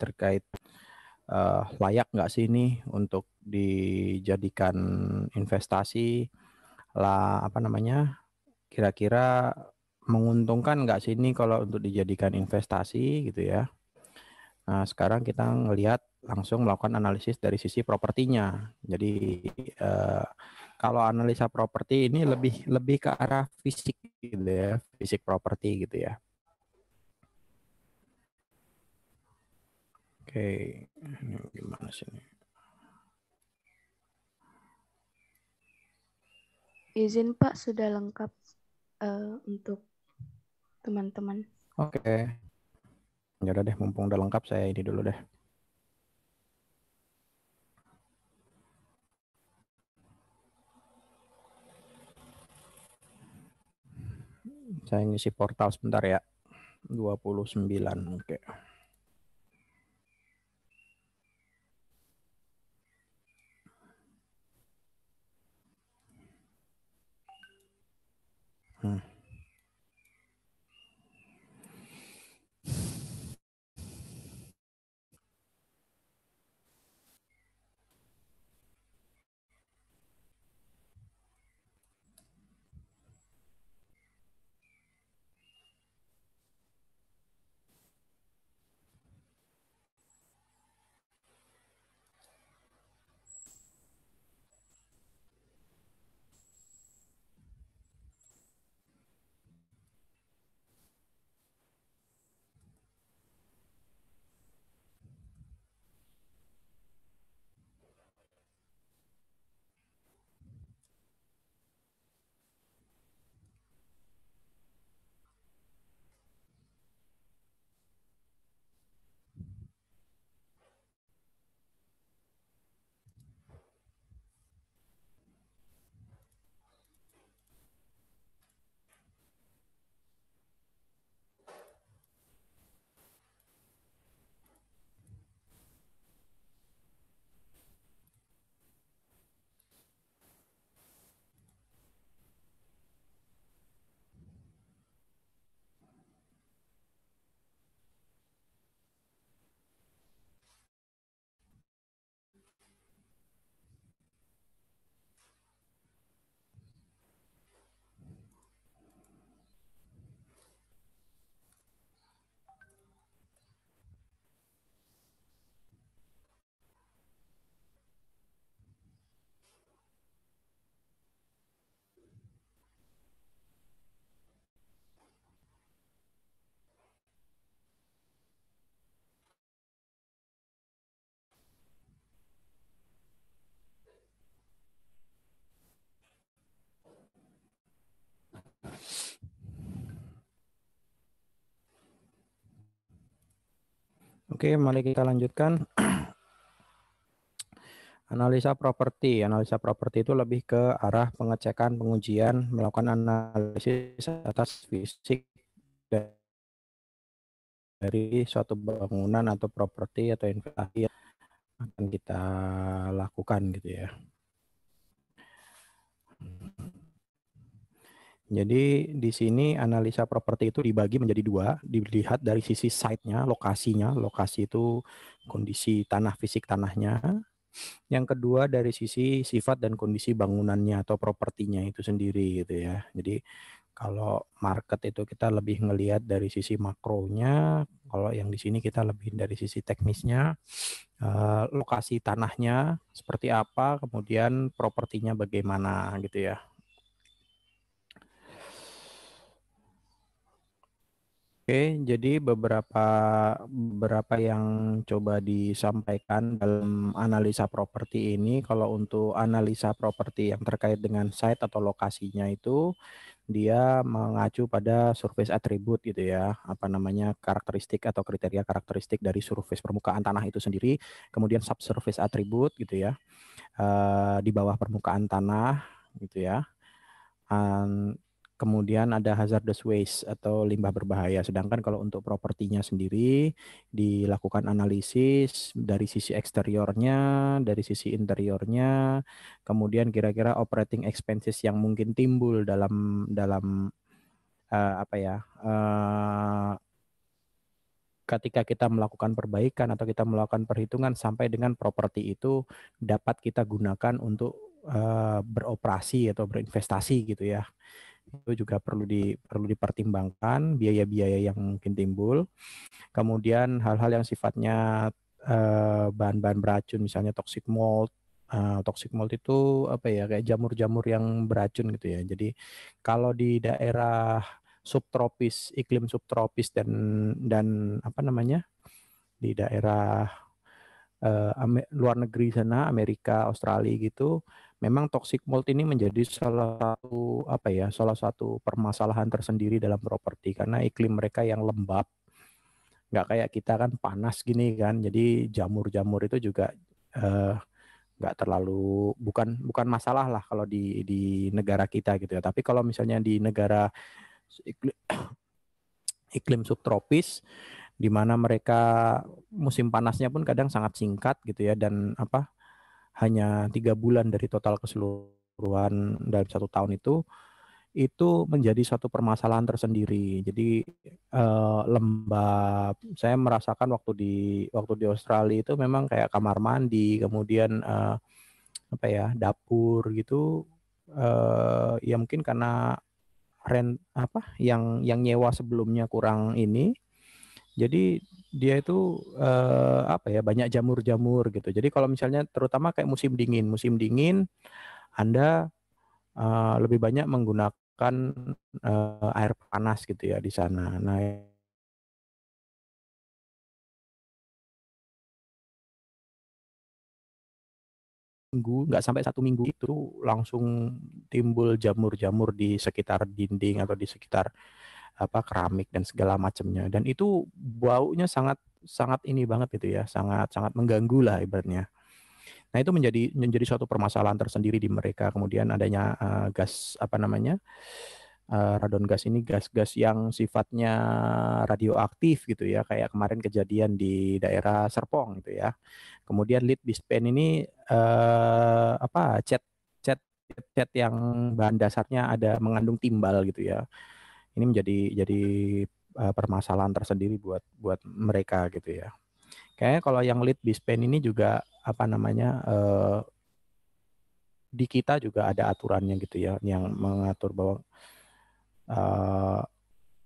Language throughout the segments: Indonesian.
terkait uh, layak nggak sih ini untuk dijadikan investasi lah apa namanya kira-kira menguntungkan nggak sih ini kalau untuk dijadikan investasi gitu ya. Nah, sekarang kita ngelihat langsung melakukan analisis dari sisi propertinya. Jadi eh, kalau analisa properti ini lebih lebih ke arah fisik gitu ya, fisik properti gitu ya. Oke, ini gimana sih ini? Izin Pak sudah lengkap uh, untuk teman-teman. Oke. Okay. Ya udah deh, mumpung udah lengkap saya ini dulu deh. Saya ngisi portal sebentar ya. 29. Oke. Okay. Oke, mari kita lanjutkan. Analisa properti. Analisa properti itu lebih ke arah pengecekan, pengujian, melakukan analisis atas fisik dari suatu bangunan atau properti atau investasi yang akan kita lakukan gitu ya. Jadi di sini analisa properti itu dibagi menjadi dua, dilihat dari sisi site-nya, lokasinya, lokasi itu kondisi tanah fisik tanahnya. Yang kedua dari sisi sifat dan kondisi bangunannya atau propertinya itu sendiri gitu ya. Jadi kalau market itu kita lebih ngelihat dari sisi makronya, kalau yang di sini kita lebih dari sisi teknisnya, eh, lokasi tanahnya seperti apa, kemudian propertinya bagaimana gitu ya. Oke, jadi beberapa beberapa yang coba disampaikan dalam analisa properti ini kalau untuk analisa properti yang terkait dengan site atau lokasinya itu dia mengacu pada surface attribute gitu ya, apa namanya karakteristik atau kriteria karakteristik dari surface permukaan tanah itu sendiri, kemudian subsurface attribute gitu ya. Eh, di bawah permukaan tanah gitu ya kemudian ada hazardous waste atau limbah berbahaya. Sedangkan kalau untuk propertinya sendiri dilakukan analisis dari sisi eksteriornya, dari sisi interiornya, kemudian kira-kira operating expenses yang mungkin timbul dalam dalam uh, apa ya? Uh, ketika kita melakukan perbaikan atau kita melakukan perhitungan sampai dengan properti itu dapat kita gunakan untuk eh, beroperasi atau berinvestasi gitu ya itu juga perlu di perlu dipertimbangkan biaya-biaya yang mungkin timbul. Kemudian hal-hal yang sifatnya eh, bahan-bahan uh, beracun misalnya toxic mold Uh, toxic mold itu apa ya kayak jamur-jamur yang beracun gitu ya. Jadi kalau di daerah subtropis, iklim subtropis dan dan apa namanya di daerah uh, luar negeri sana, Amerika, Australia gitu, memang toxic mold ini menjadi salah satu apa ya salah satu permasalahan tersendiri dalam properti karena iklim mereka yang lembab nggak kayak kita kan panas gini kan jadi jamur-jamur itu juga eh, nggak terlalu bukan bukan masalah lah kalau di di negara kita gitu ya tapi kalau misalnya di negara iklim, iklim subtropis di mana mereka musim panasnya pun kadang sangat singkat gitu ya dan apa hanya tiga bulan dari total keseluruhan dalam satu tahun itu itu menjadi suatu permasalahan tersendiri. Jadi eh, lembab, saya merasakan waktu di waktu di Australia itu memang kayak kamar mandi, kemudian eh, apa ya dapur gitu. Eh, ya mungkin karena rent apa yang yang nyewa sebelumnya kurang ini jadi dia itu eh, apa ya banyak jamur-jamur gitu. Jadi kalau misalnya terutama kayak musim dingin, musim dingin Anda eh, lebih banyak menggunakan eh, air panas gitu ya di sana. Nah, minggu nggak sampai satu minggu itu langsung timbul jamur-jamur di sekitar dinding atau di sekitar apa keramik dan segala macamnya dan itu baunya sangat sangat ini banget itu ya sangat sangat mengganggu lah ibaratnya nah itu menjadi menjadi suatu permasalahan tersendiri di mereka kemudian adanya uh, gas apa namanya uh, radon gas ini gas-gas yang sifatnya radioaktif gitu ya kayak kemarin kejadian di daerah Serpong gitu ya kemudian lead bispen ini uh, apa cat cat cat yang bahan dasarnya ada mengandung timbal gitu ya ini menjadi jadi uh, permasalahan tersendiri buat buat mereka gitu ya. Kayaknya kalau yang lead bispen ini juga apa namanya uh, di kita juga ada aturannya gitu ya yang mengatur bahwa uh,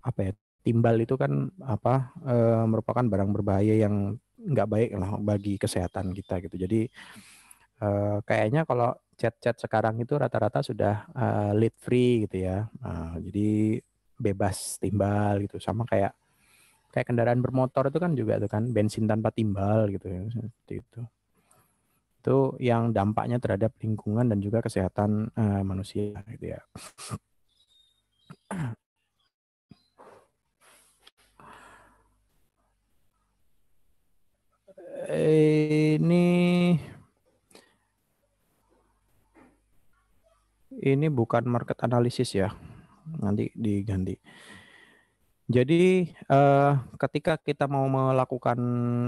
apa ya timbal itu kan apa uh, merupakan barang berbahaya yang nggak baik lah bagi kesehatan kita gitu. Jadi uh, kayaknya kalau chat-chat sekarang itu rata-rata sudah uh, lead free gitu ya. Uh, jadi bebas timbal gitu sama kayak kayak kendaraan bermotor itu kan juga itu kan bensin tanpa timbal gitu ya itu itu yang dampaknya terhadap lingkungan dan juga kesehatan uh, manusia gitu ya ini ini bukan market analisis ya nanti diganti. Jadi eh, ketika kita mau melakukan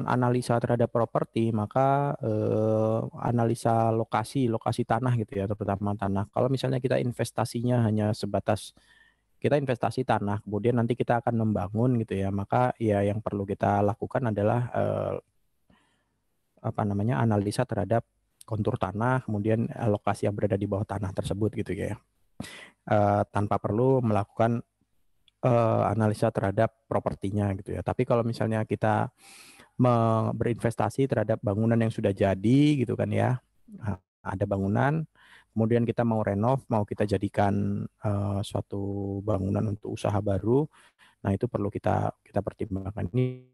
analisa terhadap properti, maka eh, analisa lokasi, lokasi tanah gitu ya, terutama tanah. Kalau misalnya kita investasinya hanya sebatas kita investasi tanah, kemudian nanti kita akan membangun gitu ya, maka ya yang perlu kita lakukan adalah eh, apa namanya analisa terhadap kontur tanah, kemudian eh, lokasi yang berada di bawah tanah tersebut gitu ya uh, tanpa perlu melakukan uh, analisa terhadap propertinya gitu ya. Tapi kalau misalnya kita berinvestasi terhadap bangunan yang sudah jadi gitu kan ya, eh, ada bangunan, kemudian kita mau renov, mau kita jadikan uh, suatu bangunan untuk usaha baru, nah itu perlu kita kita pertimbangkan ini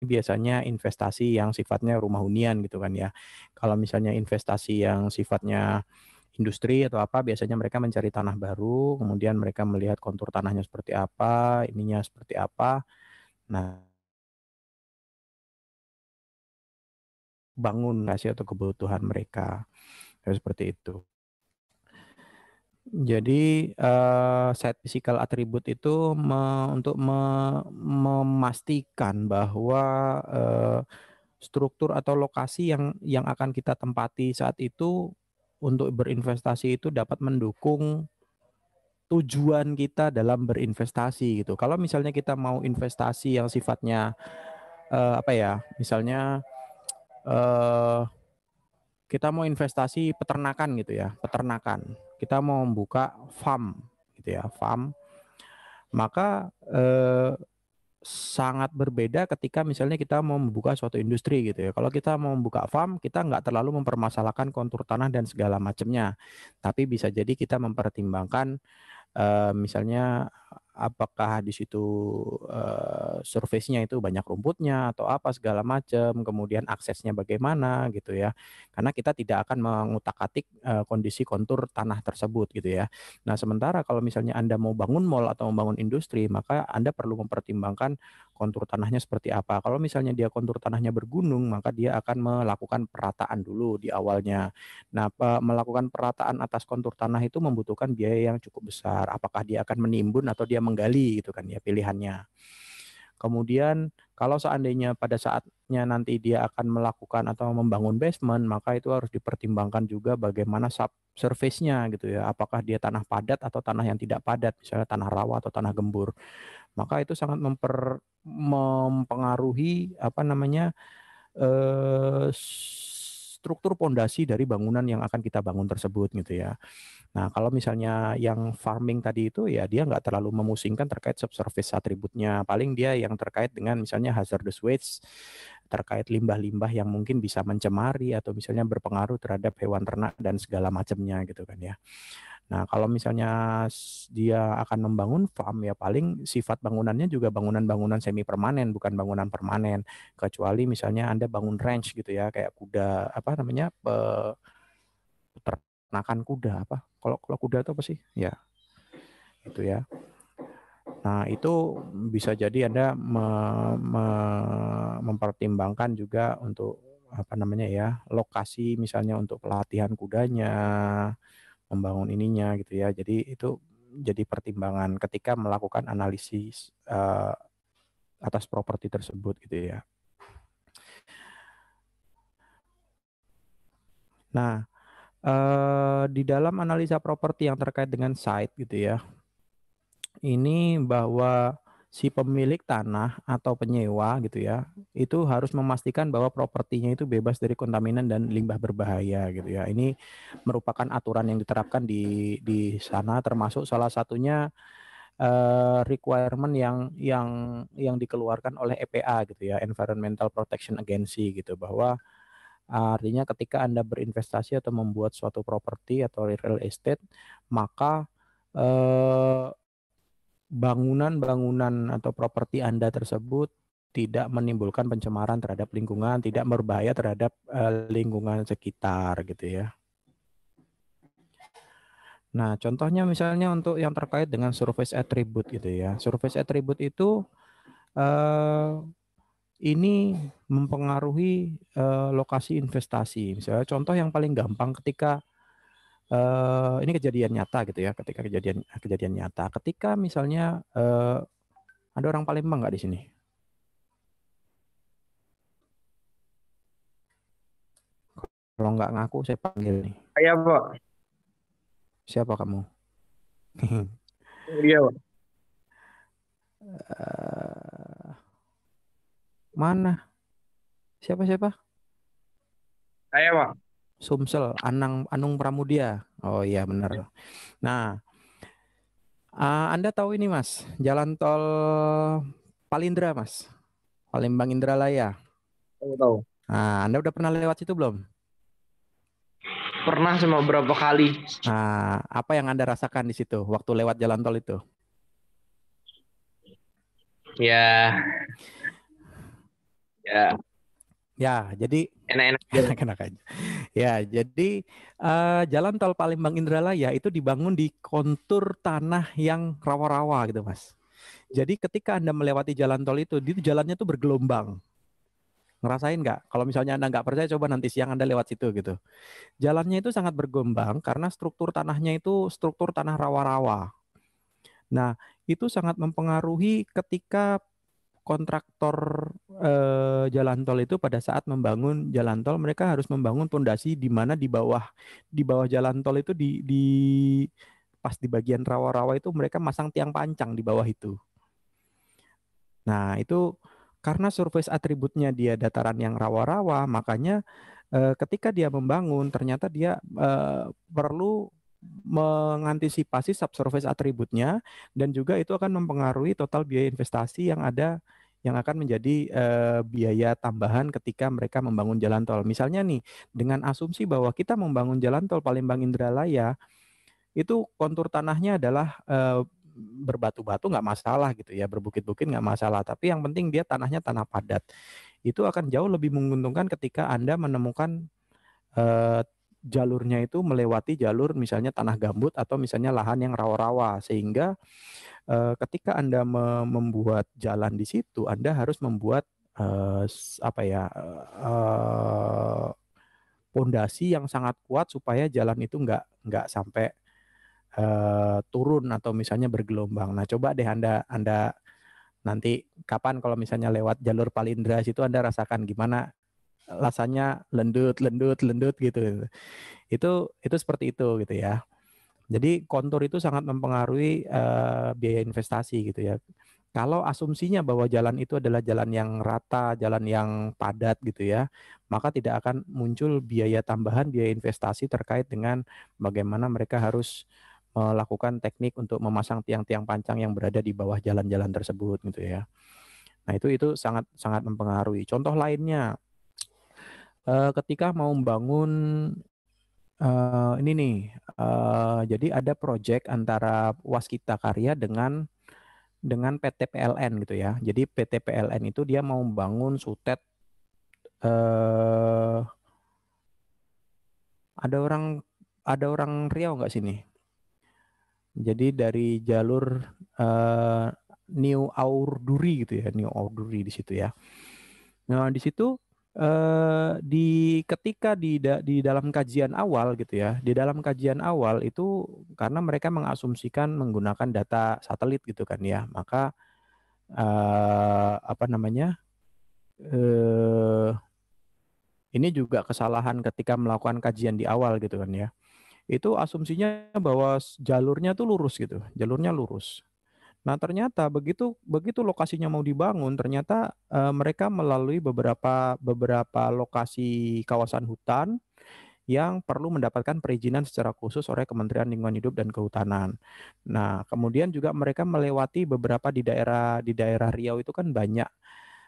biasanya investasi yang sifatnya rumah hunian gitu kan ya. Kalau misalnya investasi yang sifatnya industri atau apa biasanya mereka mencari tanah baru, kemudian mereka melihat kontur tanahnya seperti apa, ininya seperti apa. Nah, bangun kasih atau kebutuhan mereka ya, seperti itu. Jadi uh, set physical attribute itu me, untuk me, memastikan bahwa uh, struktur atau lokasi yang yang akan kita tempati saat itu untuk berinvestasi itu dapat mendukung tujuan kita dalam berinvestasi gitu. Kalau misalnya kita mau investasi yang sifatnya uh, apa ya, misalnya uh, kita mau investasi peternakan gitu ya, peternakan. Kita mau membuka farm gitu ya, farm. Maka uh, sangat berbeda ketika misalnya kita mau membuka suatu industri gitu ya. Kalau kita mau membuka farm, kita nggak terlalu mempermasalahkan kontur tanah dan segala macamnya. Tapi bisa jadi kita mempertimbangkan uh, misalnya apakah di situ uh, surface-nya itu banyak rumputnya atau apa segala macam, kemudian aksesnya bagaimana gitu ya. Karena kita tidak akan mengutak-atik uh, kondisi kontur tanah tersebut gitu ya. Nah, sementara kalau misalnya Anda mau bangun mall atau membangun industri, maka Anda perlu mempertimbangkan kontur tanahnya seperti apa. Kalau misalnya dia kontur tanahnya bergunung, maka dia akan melakukan perataan dulu di awalnya. Nah, melakukan perataan atas kontur tanah itu membutuhkan biaya yang cukup besar. Apakah dia akan menimbun atau dia menggali gitu kan ya pilihannya. Kemudian kalau seandainya pada saatnya nanti dia akan melakukan atau membangun basement, maka itu harus dipertimbangkan juga bagaimana sub surface-nya gitu ya. Apakah dia tanah padat atau tanah yang tidak padat, misalnya tanah rawa atau tanah gembur. Maka itu sangat memper mempengaruhi apa namanya eh, struktur pondasi dari bangunan yang akan kita bangun tersebut gitu ya. Nah, kalau misalnya yang farming tadi itu ya dia nggak terlalu memusingkan terkait subsurface atributnya. Paling dia yang terkait dengan misalnya hazardous waste, terkait limbah-limbah yang mungkin bisa mencemari atau misalnya berpengaruh terhadap hewan ternak dan segala macamnya gitu kan ya. Nah, kalau misalnya dia akan membangun farm ya paling sifat bangunannya juga bangunan-bangunan semi permanen bukan bangunan permanen. Kecuali misalnya Anda bangun ranch gitu ya kayak kuda apa namanya peternakan kuda apa? Kalau kalau kuda itu apa sih? Ya. Itu ya. Nah, itu bisa jadi Anda me, me, mempertimbangkan juga untuk apa namanya ya, lokasi misalnya untuk pelatihan kudanya membangun ininya gitu ya. Jadi itu jadi pertimbangan ketika melakukan analisis uh, atas properti tersebut gitu ya. Nah, eh, di dalam analisa properti yang terkait dengan site gitu ya, ini bahwa si pemilik tanah atau penyewa gitu ya itu harus memastikan bahwa propertinya itu bebas dari kontaminan dan limbah berbahaya gitu ya ini merupakan aturan yang diterapkan di di sana termasuk salah satunya uh, requirement yang yang yang dikeluarkan oleh EPA gitu ya Environmental Protection Agency gitu bahwa eh, artinya ketika anda berinvestasi atau membuat suatu properti atau real estate maka uh, bangunan-bangunan atau properti Anda tersebut tidak menimbulkan pencemaran terhadap lingkungan, tidak berbahaya terhadap eh, lingkungan sekitar gitu ya. Nah, contohnya misalnya untuk yang terkait dengan surface attribute gitu ya. Surface attribute itu uh, ini mempengaruhi uh, lokasi investasi. Misalnya contoh yang paling gampang ketika uh, ini kejadian nyata gitu ya ketika kejadian kejadian nyata ketika misalnya uh, ada orang Palembang nggak di sini kalau nggak ngaku saya panggil nih Ayah, pak siapa kamu iya pak uh, mana siapa siapa saya pak Sumsel, Anang Anung Pramudia. Oh iya benar. Iya. Nah, uh, Anda tahu ini Mas, jalan tol Palindra Mas, Palembang Indralaya. Tahu tahu. Nah, Anda udah pernah lewat situ belum? Pernah cuma beberapa kali. Nah, apa yang Anda rasakan di situ waktu lewat jalan tol itu? Ya. Ya. Ya, jadi enak-enak enak-enak aja. Ya, jadi uh, jalan tol Palembang Indralaya itu dibangun di kontur tanah yang rawa-rawa gitu, Mas. Jadi ketika Anda melewati jalan tol itu, itu jalannya tuh bergelombang. Ngerasain nggak? Kalau misalnya Anda nggak percaya, coba nanti siang Anda lewat situ gitu. Jalannya itu sangat bergelombang karena struktur tanahnya itu struktur tanah rawa-rawa. Nah, itu sangat mempengaruhi ketika kontraktor eh, jalan tol itu pada saat membangun jalan tol mereka harus membangun pondasi di mana di bawah di bawah jalan tol itu di di pas di bagian rawa-rawa itu mereka masang tiang pancang di bawah itu. Nah, itu karena surface atributnya dia dataran yang rawa-rawa, makanya eh, ketika dia membangun ternyata dia eh, perlu mengantisipasi subsurface atributnya dan juga itu akan mempengaruhi total biaya investasi yang ada yang akan menjadi eh, biaya tambahan ketika mereka membangun jalan tol. Misalnya nih, dengan asumsi bahwa kita membangun jalan tol Palembang Indralaya, itu kontur tanahnya adalah eh, berbatu-batu nggak masalah gitu ya, berbukit-bukit nggak masalah. Tapi yang penting dia tanahnya tanah padat. Itu akan jauh lebih menguntungkan ketika Anda menemukan eh, jalurnya itu melewati jalur misalnya tanah gambut atau misalnya lahan yang rawa-rawa sehingga eh, ketika Anda membuat jalan di situ Anda harus membuat eh, apa ya eh, pondasi eh, yang sangat kuat supaya jalan itu nggak nggak sampai eh, turun atau misalnya bergelombang. Nah, coba deh Anda Anda nanti kapan kalau misalnya lewat jalur Palindra itu Anda rasakan gimana Eh, rasanya lendut lendut lendut gitu itu itu seperti itu gitu ya jadi kontur itu sangat mempengaruhi uh, biaya investasi gitu ya kalau asumsinya bahwa jalan itu adalah jalan yang rata, jalan yang padat gitu ya, maka tidak akan muncul biaya tambahan, biaya investasi terkait dengan bagaimana mereka harus melakukan teknik untuk memasang tiang-tiang pancang yang berada di bawah jalan-jalan tersebut gitu ya. Nah, itu itu sangat sangat mempengaruhi. Contoh lainnya, uh, ketika mau membangun uh, ini nih, uh, jadi ada proyek antara Waskita Karya dengan dengan PT PLN gitu ya. Jadi PT PLN itu dia mau membangun sutet uh, ada orang ada orang Riau nggak sini? Jadi dari jalur uh, New Aurduri gitu ya, New Aurduri di situ ya. Nah, di situ eh, di ketika di da, di dalam kajian awal gitu ya di dalam kajian awal itu karena mereka mengasumsikan menggunakan data satelit gitu kan ya maka eh, apa namanya eh, ini juga kesalahan ketika melakukan kajian di awal gitu kan ya itu asumsinya bahwa jalurnya tuh lurus gitu jalurnya lurus Nah, ternyata begitu begitu lokasinya mau dibangun, ternyata uh, mereka melalui beberapa beberapa lokasi kawasan hutan yang perlu mendapatkan perizinan secara khusus oleh Kementerian Lingkungan Hidup dan Kehutanan. Nah, kemudian juga mereka melewati beberapa di daerah di daerah Riau itu kan banyak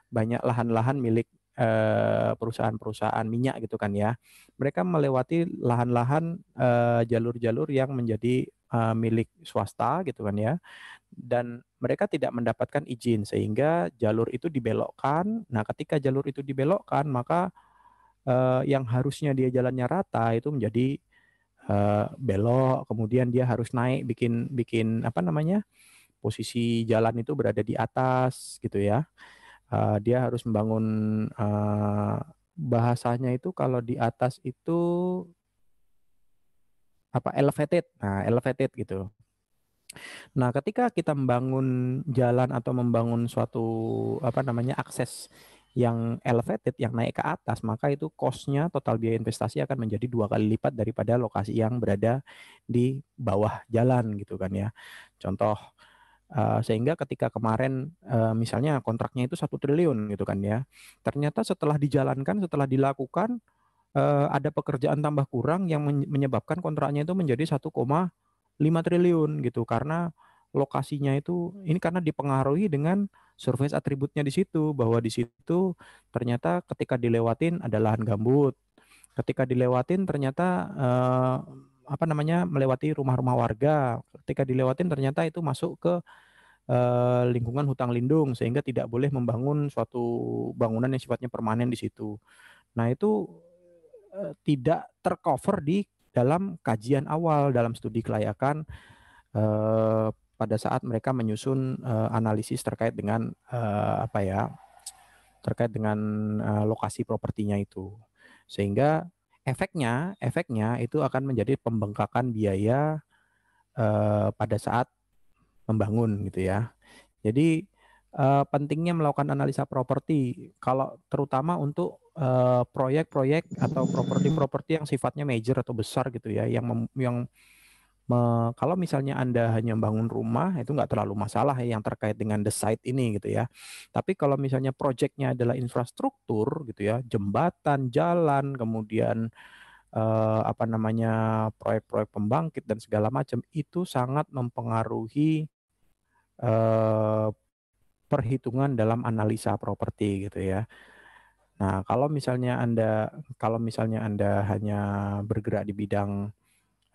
banyak lahan-lahan milik eh, perusahaan-perusahaan minyak gitu kan ya. Mereka melewati lahan-lahan eh, jalur-jalur uh, yang menjadi uh, milik swasta gitu kan ya dan mereka tidak mendapatkan izin sehingga jalur itu dibelokkan. Nah, ketika jalur itu dibelokkan, maka eh, yang harusnya dia jalannya rata itu menjadi eh, belok, kemudian dia harus naik bikin bikin apa namanya? posisi jalan itu berada di atas gitu ya. Eh, dia harus membangun eh, bahasanya itu kalau di atas itu apa elevated. Nah, elevated gitu. Nah, ketika kita membangun jalan atau membangun suatu apa namanya akses yang elevated yang naik ke atas maka itu costnya total biaya investasi akan menjadi dua kali lipat daripada lokasi yang berada di bawah jalan gitu kan ya contoh Uh, sehingga ketika kemarin uh, misalnya kontraknya itu satu triliun gitu kan ya ternyata setelah dijalankan setelah dilakukan uh, ada pekerjaan tambah kurang yang menyebabkan kontraknya itu menjadi koma 5 triliun gitu karena lokasinya itu ini karena dipengaruhi dengan surface atributnya di situ bahwa di situ ternyata ketika dilewatin ada lahan gambut. Ketika dilewatin ternyata eh, apa namanya melewati rumah-rumah warga. Ketika dilewatin ternyata itu masuk ke eh, lingkungan hutang lindung sehingga tidak boleh membangun suatu bangunan yang sifatnya permanen di situ. Nah, itu eh, tidak tercover di dalam kajian awal dalam studi kelayakan eh, pada saat mereka menyusun eh, analisis terkait dengan eh, apa ya terkait dengan eh, lokasi propertinya itu sehingga efeknya efeknya itu akan menjadi pembengkakan biaya eh, pada saat membangun gitu ya jadi uh, pentingnya melakukan analisa properti kalau terutama untuk eh, proyek-proyek uh, atau properti-properti yang sifatnya major atau besar gitu ya yang mem, yang me, kalau misalnya Anda hanya bangun rumah itu nggak terlalu masalah ya yang terkait dengan the site ini gitu ya. Tapi kalau misalnya proyeknya adalah infrastruktur gitu ya, jembatan, jalan, kemudian uh, apa namanya proyek-proyek pembangkit dan segala macam itu sangat mempengaruhi uh, perhitungan dalam analisa properti gitu ya. Nah, kalau misalnya Anda kalau misalnya Anda hanya bergerak di bidang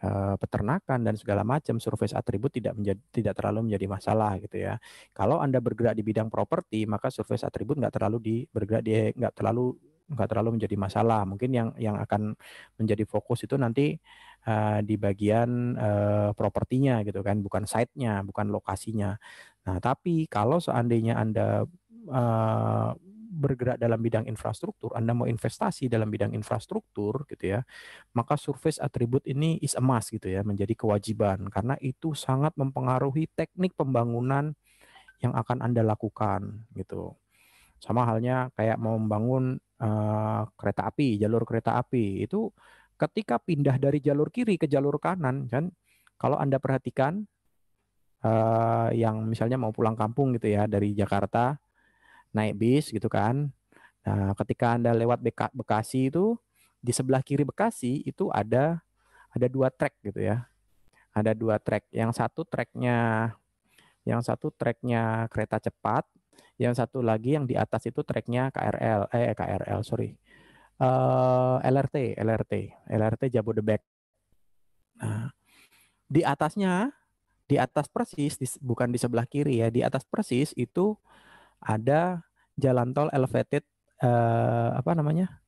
uh, peternakan dan segala macam surface atribut tidak menjadi tidak terlalu menjadi masalah gitu ya. Kalau Anda bergerak di bidang properti, maka surface atribut enggak terlalu di bergerak di enggak terlalu enggak terlalu menjadi masalah. Mungkin yang yang akan menjadi fokus itu nanti uh, di bagian uh, propertinya gitu kan, bukan site-nya, bukan lokasinya. Nah, tapi kalau seandainya Anda uh, bergerak dalam bidang infrastruktur, Anda mau investasi dalam bidang infrastruktur gitu ya, maka surface atribut ini is a must gitu ya, menjadi kewajiban karena itu sangat mempengaruhi teknik pembangunan yang akan Anda lakukan gitu. Sama halnya kayak mau membangun uh, kereta api, jalur kereta api itu ketika pindah dari jalur kiri ke jalur kanan kan kalau Anda perhatikan eh, yang misalnya mau pulang kampung gitu ya dari Jakarta naik bis gitu kan. Nah, ketika Anda lewat Beka Bekasi itu di sebelah kiri Bekasi itu ada ada dua trek gitu ya. Ada dua trek. Yang satu treknya yang satu treknya kereta cepat, yang satu lagi yang di atas itu treknya KRL eh KRL sorry uh, eh, LRT, LRT, LRT Jabodebek. Nah, di atasnya, di atas persis, di, bukan di sebelah kiri ya, di atas persis itu ada jalan tol elevated uh, apa namanya?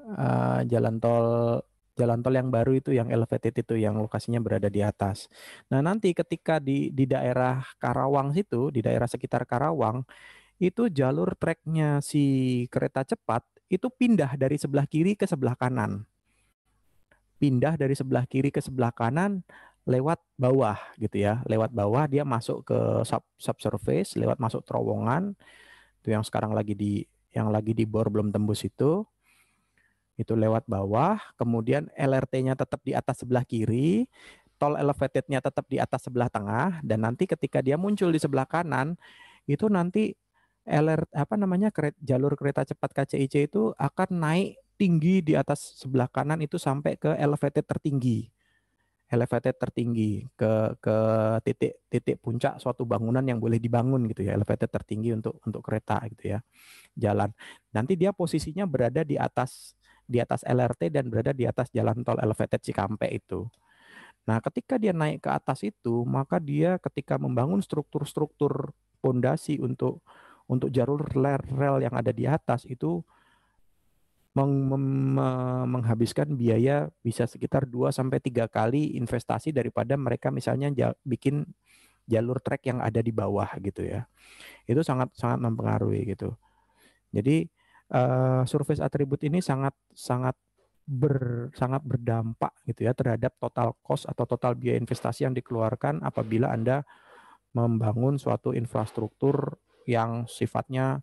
Uh, jalan tol jalan tol yang baru itu yang elevated itu yang lokasinya berada di atas. Nah nanti ketika di di daerah Karawang situ, di daerah sekitar Karawang itu jalur treknya si kereta cepat itu pindah dari sebelah kiri ke sebelah kanan. Pindah dari sebelah kiri ke sebelah kanan lewat bawah gitu ya. Lewat bawah dia masuk ke sub subsurface, lewat masuk terowongan. Itu yang sekarang lagi di yang lagi di belum tembus itu. Itu lewat bawah, kemudian LRT-nya tetap di atas sebelah kiri, tol elevated-nya tetap di atas sebelah tengah dan nanti ketika dia muncul di sebelah kanan itu nanti LR apa namanya jalur kereta cepat KCIC itu akan naik tinggi di atas sebelah kanan itu sampai ke elevated tertinggi. Elevated tertinggi ke ke titik titik puncak suatu bangunan yang boleh dibangun gitu ya. Elevated tertinggi untuk untuk kereta gitu ya. Jalan. Nanti dia posisinya berada di atas di atas LRT dan berada di atas jalan tol elevated Cikampek itu. Nah, ketika dia naik ke atas itu, maka dia ketika membangun struktur-struktur pondasi -struktur untuk untuk jalur rel yang ada di atas itu meng menghabiskan biaya bisa sekitar 2 sampai 3 kali investasi daripada mereka misalnya jal bikin jalur trek yang ada di bawah gitu ya. Itu sangat sangat mempengaruhi gitu. Jadi uh, surface atribut ini sangat sangat ber, sangat berdampak gitu ya terhadap total cost atau total biaya investasi yang dikeluarkan apabila Anda membangun suatu infrastruktur yang sifatnya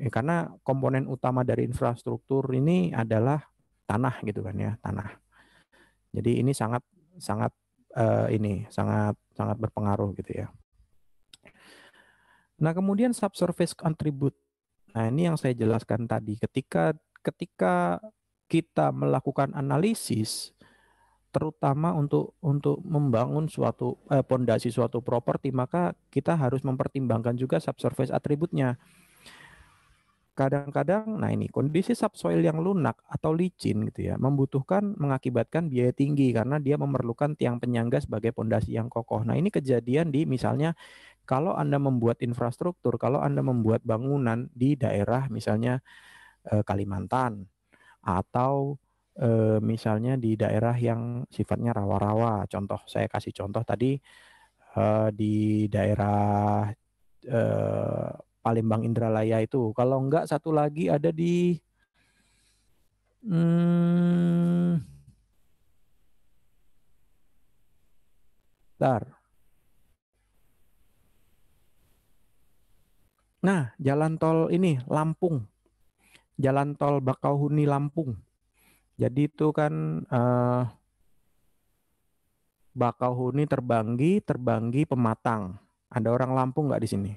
ya karena komponen utama dari infrastruktur ini adalah tanah gitu kan ya tanah jadi ini sangat sangat uh, ini sangat sangat berpengaruh gitu ya nah kemudian subsurface contribute nah ini yang saya jelaskan tadi ketika ketika kita melakukan analisis terutama untuk untuk membangun suatu eh, pondasi eh, suatu properti maka kita harus mempertimbangkan juga subsurface atributnya. Kadang-kadang nah ini kondisi subsoil yang lunak atau licin gitu ya membutuhkan mengakibatkan biaya tinggi karena dia memerlukan tiang penyangga sebagai pondasi yang kokoh. Nah, ini kejadian di misalnya kalau Anda membuat infrastruktur, kalau Anda membuat bangunan di daerah misalnya eh, Kalimantan atau Eh, misalnya di daerah yang sifatnya rawa-rawa. Contoh saya kasih contoh tadi eh, di daerah eh, Palembang Indralaya itu. Kalau enggak satu lagi ada di hmm, Nah, jalan tol ini Lampung. Jalan tol bakauhuni Lampung. Jadi itu kan uh, huni terbanggi, terbanggi pematang. Ada orang Lampung nggak di sini?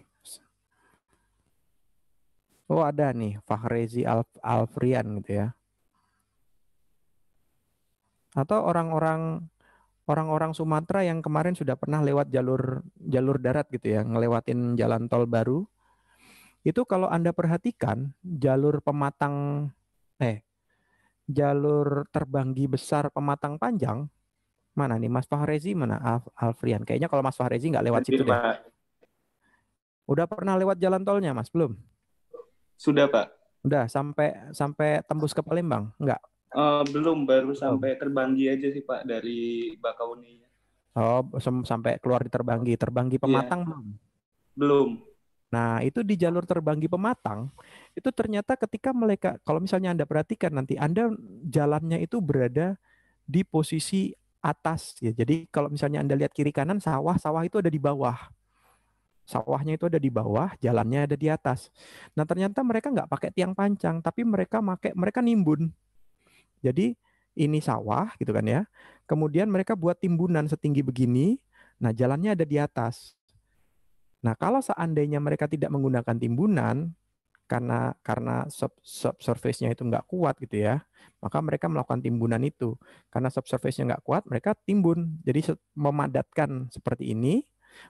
Oh ada nih, Fahrezi Al Alfrian gitu ya. Atau orang-orang orang-orang Sumatera yang kemarin sudah pernah lewat jalur jalur darat gitu ya, ngelewatin jalan tol baru. Itu kalau Anda perhatikan, jalur pematang eh jalur terbanggi besar pematang panjang mana nih Mas Fahrezi mana Al Alfrian kayaknya kalau Mas Fahrezi nggak lewat Jadi, situ Pak. deh udah pernah lewat jalan tolnya Mas belum sudah Pak udah sampai sampai tembus ke Palembang nggak uh, belum baru sampai oh. terbanggi aja sih Pak dari Bakauni oh sampai keluar di terbanggi terbanggi iya. pematang yeah. belum belum nah itu di jalur terbanggi pematang itu ternyata ketika mereka kalau misalnya Anda perhatikan nanti Anda jalannya itu berada di posisi atas ya. Jadi kalau misalnya Anda lihat kiri kanan sawah, sawah itu ada di bawah. Sawahnya itu ada di bawah, jalannya ada di atas. Nah, ternyata mereka nggak pakai tiang panjang tapi mereka pakai mereka nimbun. Jadi ini sawah gitu kan ya. Kemudian mereka buat timbunan setinggi begini. Nah, jalannya ada di atas. Nah, kalau seandainya mereka tidak menggunakan timbunan, karena karena sub surface nya itu nggak kuat gitu ya, maka mereka melakukan timbunan itu. Karena sub surface nya nggak kuat, mereka timbun. Jadi memadatkan seperti ini,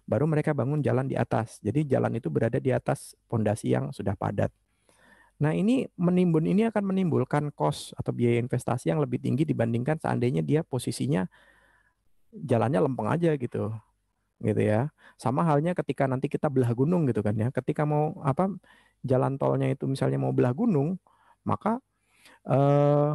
baru mereka bangun jalan di atas. Jadi jalan itu berada di atas pondasi yang sudah padat. Nah ini menimbun ini akan menimbulkan kos atau biaya investasi yang lebih tinggi dibandingkan seandainya dia posisinya jalannya lempeng aja gitu gitu ya sama halnya ketika nanti kita belah gunung gitu kan ya ketika mau apa jalan tolnya itu misalnya mau belah gunung, maka eh,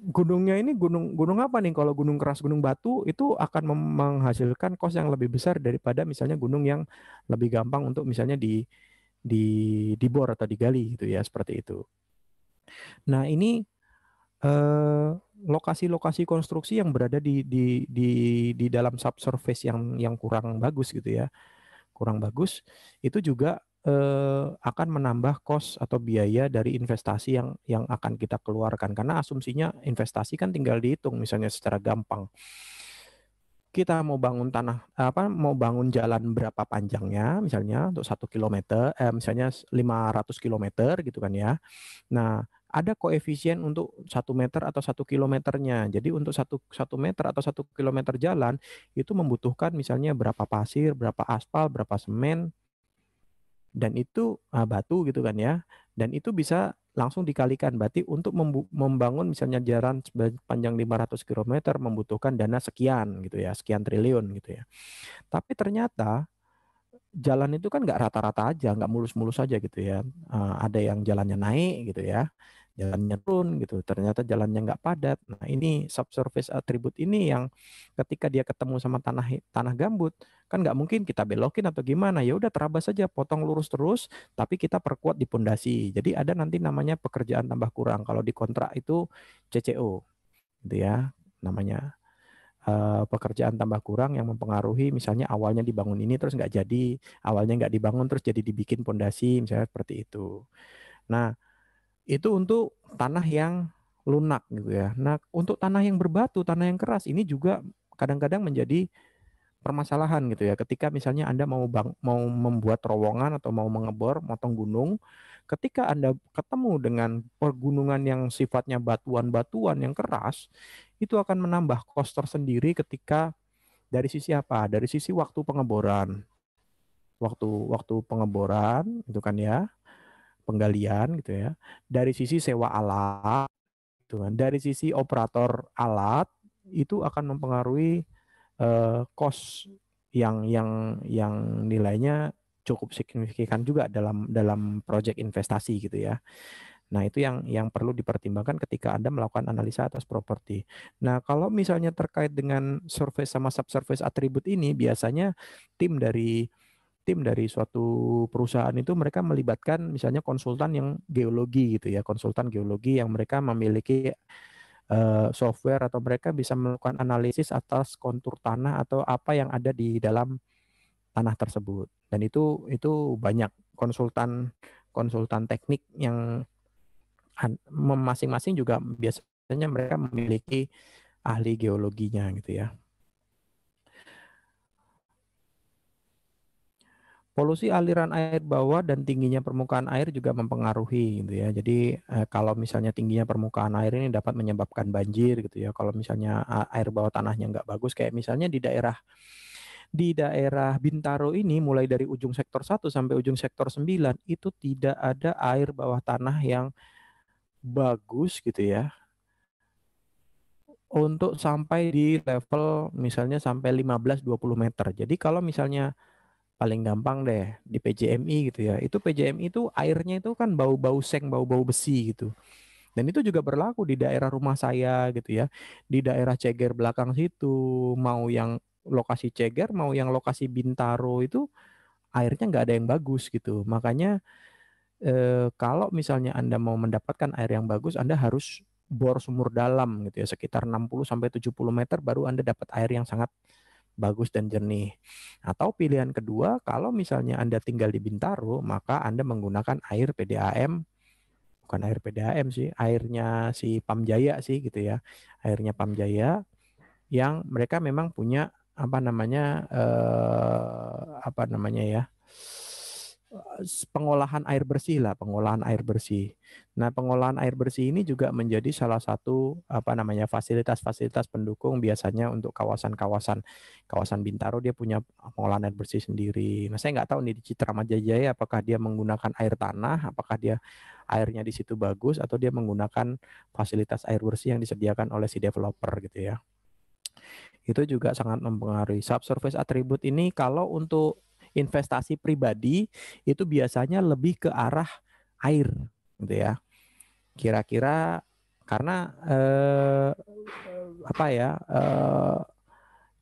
gunungnya ini gunung gunung apa nih? Kalau gunung keras gunung batu itu akan menghasilkan kos yang lebih besar daripada misalnya gunung yang lebih gampang untuk misalnya di di dibor atau digali gitu ya seperti itu. Nah ini lokasi eh, lokasi-lokasi konstruksi yang berada di di di di dalam subsurface yang yang kurang bagus gitu ya kurang bagus itu juga eh, akan menambah kos atau biaya dari investasi yang yang akan kita keluarkan karena asumsinya investasi kan tinggal dihitung misalnya secara gampang kita mau bangun tanah apa mau bangun jalan berapa panjangnya misalnya untuk satu kilometer eh, misalnya 500 km gitu kan ya nah ada koefisien untuk satu meter atau satu kilometernya. Jadi untuk satu satu meter atau satu kilometer jalan itu membutuhkan misalnya berapa pasir, berapa aspal, berapa semen, dan itu uh, batu gitu kan ya dan itu bisa langsung dikalikan berarti untuk membangun misalnya jalan panjang 500 km membutuhkan dana sekian gitu ya sekian triliun gitu ya tapi ternyata jalan itu kan nggak rata-rata aja nggak mulus-mulus aja gitu ya uh, ada yang jalannya naik gitu ya jalannya turun gitu ternyata jalannya nggak padat nah ini subsurface atribut ini yang ketika dia ketemu sama tanah tanah gambut kan nggak mungkin kita belokin atau gimana ya udah terabas saja potong lurus terus tapi kita perkuat di pondasi jadi ada nanti namanya pekerjaan tambah kurang kalau di kontrak itu CCO gitu ya namanya eh, pekerjaan tambah kurang yang mempengaruhi misalnya awalnya dibangun ini terus nggak jadi awalnya nggak dibangun terus jadi dibikin pondasi misalnya seperti itu nah itu untuk tanah yang lunak gitu ya. Nah, untuk tanah yang berbatu, tanah yang keras ini juga kadang-kadang menjadi permasalahan gitu ya. Ketika misalnya Anda mau bang, mau membuat terowongan atau mau mengebor, motong gunung, ketika Anda ketemu dengan pergunungan yang sifatnya batuan-batuan yang keras, itu akan menambah kos tersendiri ketika dari sisi apa? Dari sisi waktu pengeboran. Waktu waktu pengeboran itu kan ya penggalian gitu ya, dari sisi sewa alat, gitu kan, dari sisi operator alat itu akan mempengaruhi eh, cost yang yang yang nilainya cukup signifikan juga dalam dalam proyek investasi gitu ya. Nah, itu yang yang perlu dipertimbangkan ketika Anda melakukan analisa atas properti. Nah, kalau misalnya terkait dengan surface sama subsurface atribut ini biasanya tim dari tim dari suatu perusahaan itu mereka melibatkan misalnya konsultan yang geologi gitu ya, konsultan geologi yang mereka memiliki eh, software atau mereka bisa melakukan analisis atas kontur tanah atau apa yang ada di dalam tanah tersebut. Dan itu itu banyak konsultan konsultan teknik yang masing-masing juga biasanya mereka memiliki ahli geologinya gitu ya. polusi aliran air bawah dan tingginya permukaan air juga mempengaruhi gitu ya. Jadi eh, kalau misalnya tingginya permukaan air ini dapat menyebabkan banjir gitu ya. Kalau misalnya eh, air bawah tanahnya nggak bagus kayak misalnya di daerah di daerah Bintaro ini mulai dari ujung sektor 1 sampai ujung sektor 9 itu tidak ada air bawah tanah yang bagus gitu ya untuk sampai di level misalnya sampai 15-20 meter. Jadi kalau misalnya paling gampang deh di PJMI gitu ya. Itu PJMI itu airnya itu kan bau-bau seng, bau-bau besi gitu. Dan itu juga berlaku di daerah rumah saya gitu ya. Di daerah Ceger belakang situ, mau yang lokasi Ceger, mau yang lokasi Bintaro itu airnya nggak ada yang bagus gitu. Makanya eh, kalau misalnya Anda mau mendapatkan air yang bagus, Anda harus bor sumur dalam gitu ya sekitar 60 sampai 70 meter baru Anda dapat air yang sangat bagus dan jernih. Atau pilihan kedua, kalau misalnya Anda tinggal di Bintaro, maka Anda menggunakan air PDAM bukan air PDAM sih, airnya si Pamjaya sih gitu ya. Airnya Pamjaya yang mereka memang punya apa namanya eh, apa namanya ya pengolahan air bersih lah, pengolahan air bersih. Nah, pengolahan air bersih ini juga menjadi salah satu apa namanya fasilitas-fasilitas pendukung biasanya untuk kawasan-kawasan kawasan Bintaro dia punya pengolahan air bersih sendiri. Nah, saya nggak tahu nih di Citra Jaya apakah dia menggunakan air tanah, apakah dia airnya di situ bagus atau dia menggunakan fasilitas air bersih yang disediakan oleh si developer gitu ya. Itu juga sangat mempengaruhi subsurface attribute ini kalau untuk investasi pribadi itu biasanya lebih ke arah air gitu ya. Kira-kira karena eh, apa ya eh,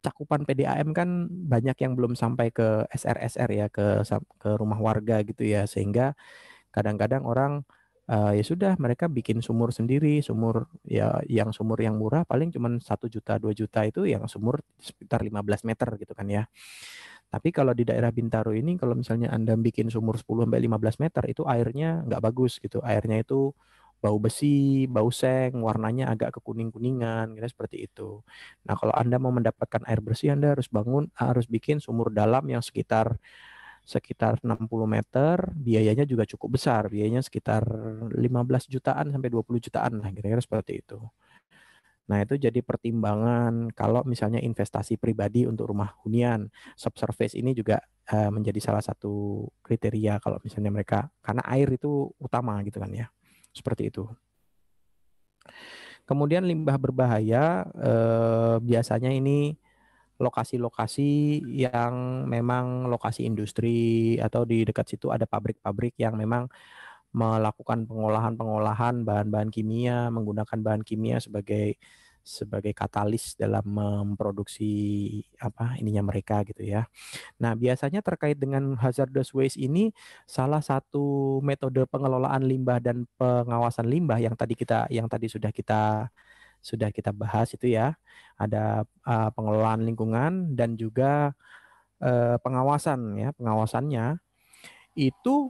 cakupan PDAM kan banyak yang belum sampai ke SRSR ya ke ke rumah warga gitu ya sehingga kadang-kadang orang uh, ya sudah mereka bikin sumur sendiri sumur ya yang sumur yang murah paling cuma satu juta dua juta itu yang sumur sekitar 15 meter gitu kan ya tapi kalau di daerah Bintaro ini kalau misalnya Anda bikin sumur 10 sampai 15 meter itu airnya nggak bagus gitu. Airnya itu bau besi, bau seng, warnanya agak kekuning-kuningan gitu seperti itu. Nah, kalau Anda mau mendapatkan air bersih Anda harus bangun harus bikin sumur dalam yang sekitar sekitar 60 meter, biayanya juga cukup besar, biayanya sekitar 15 jutaan sampai 20 jutaan lah kira-kira seperti itu. Nah, itu jadi pertimbangan kalau misalnya investasi pribadi untuk rumah hunian, subsurface ini juga eh, menjadi salah satu kriteria kalau misalnya mereka karena air itu utama gitu kan ya. Seperti itu. Kemudian limbah berbahaya eh, biasanya ini lokasi-lokasi yang memang lokasi industri atau di dekat situ ada pabrik-pabrik yang memang melakukan pengolahan-pengolahan bahan-bahan kimia, menggunakan bahan kimia sebagai sebagai katalis dalam memproduksi apa ininya mereka gitu ya. Nah, biasanya terkait dengan hazardous waste ini salah satu metode pengelolaan limbah dan pengawasan limbah yang tadi kita yang tadi sudah kita sudah kita bahas itu ya. Ada uh, pengelolaan lingkungan dan juga uh, pengawasan ya, pengawasannya itu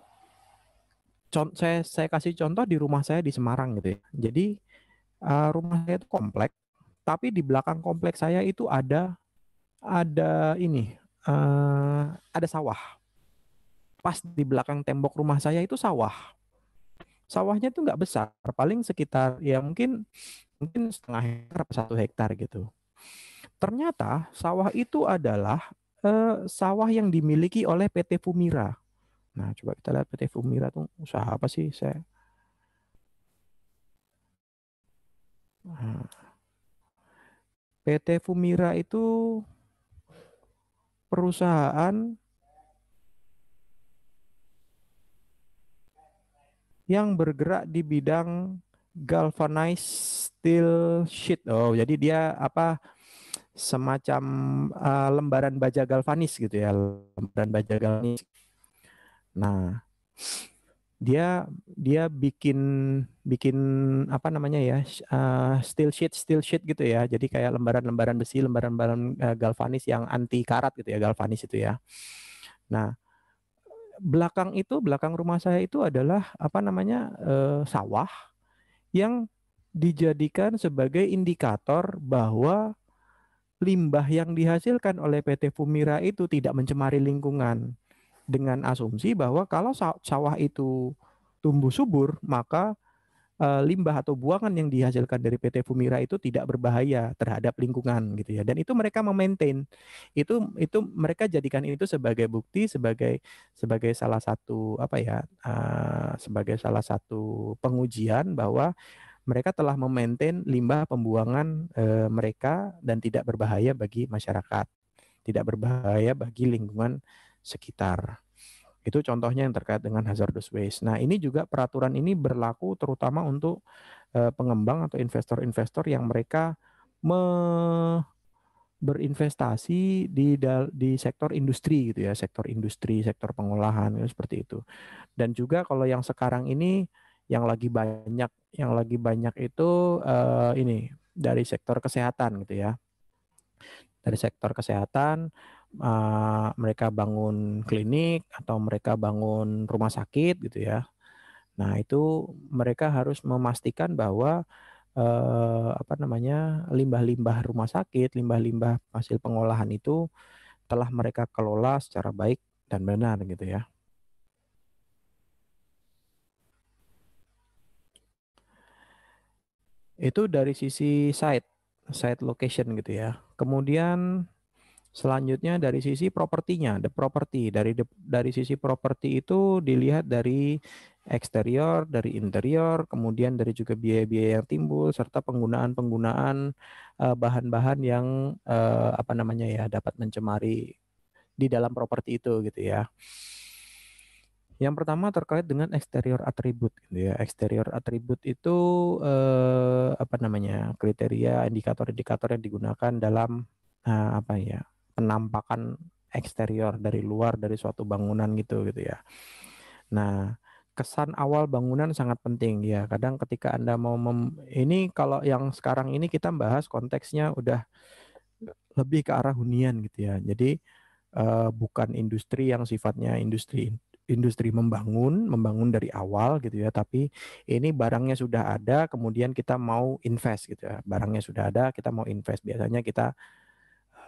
saya saya kasih contoh di rumah saya di Semarang gitu ya. Jadi uh, rumah saya itu komplek, tapi di belakang komplek saya itu ada ada ini uh, ada sawah. Pas di belakang tembok rumah saya itu sawah. Sawahnya itu nggak besar, paling sekitar ya mungkin mungkin setengah hektar satu hektar gitu. Ternyata sawah itu adalah uh, sawah yang dimiliki oleh PT Fumira. Nah, coba kita lihat PT Fumira tuh usaha apa sih saya? Nah, PT Fumira itu perusahaan yang bergerak di bidang galvanized steel sheet. Oh, jadi dia apa semacam uh, lembaran baja galvanis gitu ya, lembaran baja galvanis Nah, dia dia bikin bikin apa namanya ya uh, steel sheet steel sheet gitu ya jadi kayak lembaran-lembaran besi lembaran-lembaran uh, galvanis yang anti karat gitu ya galvanis itu ya nah belakang itu belakang rumah saya itu adalah apa namanya uh, sawah yang dijadikan sebagai indikator bahwa limbah yang dihasilkan oleh PT Fumira itu tidak mencemari lingkungan dengan asumsi bahwa kalau sawah itu tumbuh subur, maka eh, limbah atau buangan yang dihasilkan dari PT Fumira itu tidak berbahaya terhadap lingkungan gitu ya. Dan itu mereka memaintain. Itu itu mereka jadikan itu sebagai bukti sebagai sebagai salah satu apa ya? Eh, sebagai salah satu pengujian bahwa mereka telah memaintain limbah pembuangan eh, mereka dan tidak berbahaya bagi masyarakat. Tidak berbahaya bagi lingkungan sekitar. Itu contohnya yang terkait dengan hazardous waste. Nah, ini juga peraturan ini berlaku terutama untuk eh, pengembang atau investor-investor yang mereka me berinvestasi di di sektor industri gitu ya, sektor industri, sektor pengolahan gitu, seperti itu. Dan juga kalau yang sekarang ini yang lagi banyak yang lagi banyak itu uh, ini dari sektor kesehatan gitu ya. Dari sektor kesehatan uh, mereka bangun klinik atau mereka bangun rumah sakit gitu ya. Nah, itu mereka harus memastikan bahwa uh, apa namanya limbah-limbah rumah sakit, limbah-limbah hasil pengolahan itu telah mereka kelola secara baik dan benar gitu ya. Itu dari sisi site, site location gitu ya. Kemudian Selanjutnya dari sisi propertinya, the property. Dari the, dari sisi properti itu dilihat dari eksterior, dari interior, kemudian dari juga biaya-biaya yang timbul serta penggunaan-penggunaan eh, bahan-bahan yang eh, apa namanya ya dapat mencemari di dalam properti itu gitu ya. Yang pertama terkait dengan eksterior atribut gitu ya. Eksterior atribut itu eh, apa namanya? kriteria indikator-indikator yang digunakan dalam apa ya? penampakan eksterior dari luar dari suatu bangunan gitu gitu ya. Nah, kesan awal bangunan sangat penting ya. Kadang ketika Anda mau mem ini kalau yang sekarang ini kita bahas konteksnya udah lebih ke arah hunian gitu ya. Jadi uh, bukan industri yang sifatnya industri industri membangun, membangun dari awal gitu ya, tapi ini barangnya sudah ada, kemudian kita mau invest gitu ya. Barangnya sudah ada, kita mau invest. Biasanya kita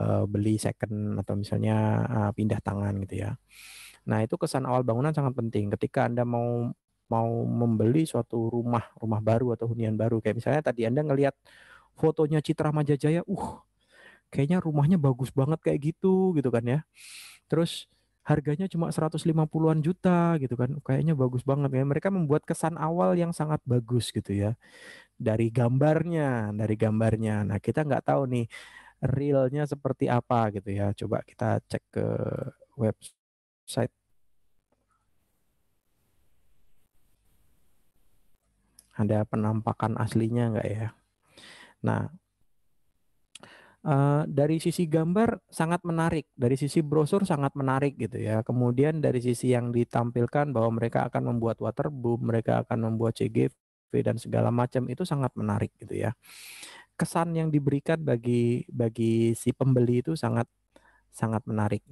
Eh, beli second atau misalnya eh, pindah tangan gitu ya. Nah, itu kesan awal bangunan sangat penting ketika Anda mau mau membeli suatu rumah, rumah baru atau hunian baru. Kayak misalnya tadi Anda ngelihat fotonya Citra Majajaya, uh kayaknya rumahnya bagus banget kayak gitu gitu kan ya. Terus harganya cuma 150-an juta gitu kan. Kayaknya bagus banget ya. Mereka membuat kesan awal yang sangat bagus gitu ya. Dari gambarnya, dari gambarnya. Nah, kita nggak tahu nih realnya seperti apa gitu ya. Coba kita cek ke website. Ada penampakan aslinya enggak ya? Nah, eh, dari sisi gambar sangat menarik, dari sisi brosur sangat menarik gitu ya. Kemudian dari sisi yang ditampilkan bahwa mereka akan membuat waterboom, mereka akan membuat CGV dan segala macam itu sangat menarik gitu ya kesan yang diberikan bagi bagi si pembeli itu sangat sangat menarik.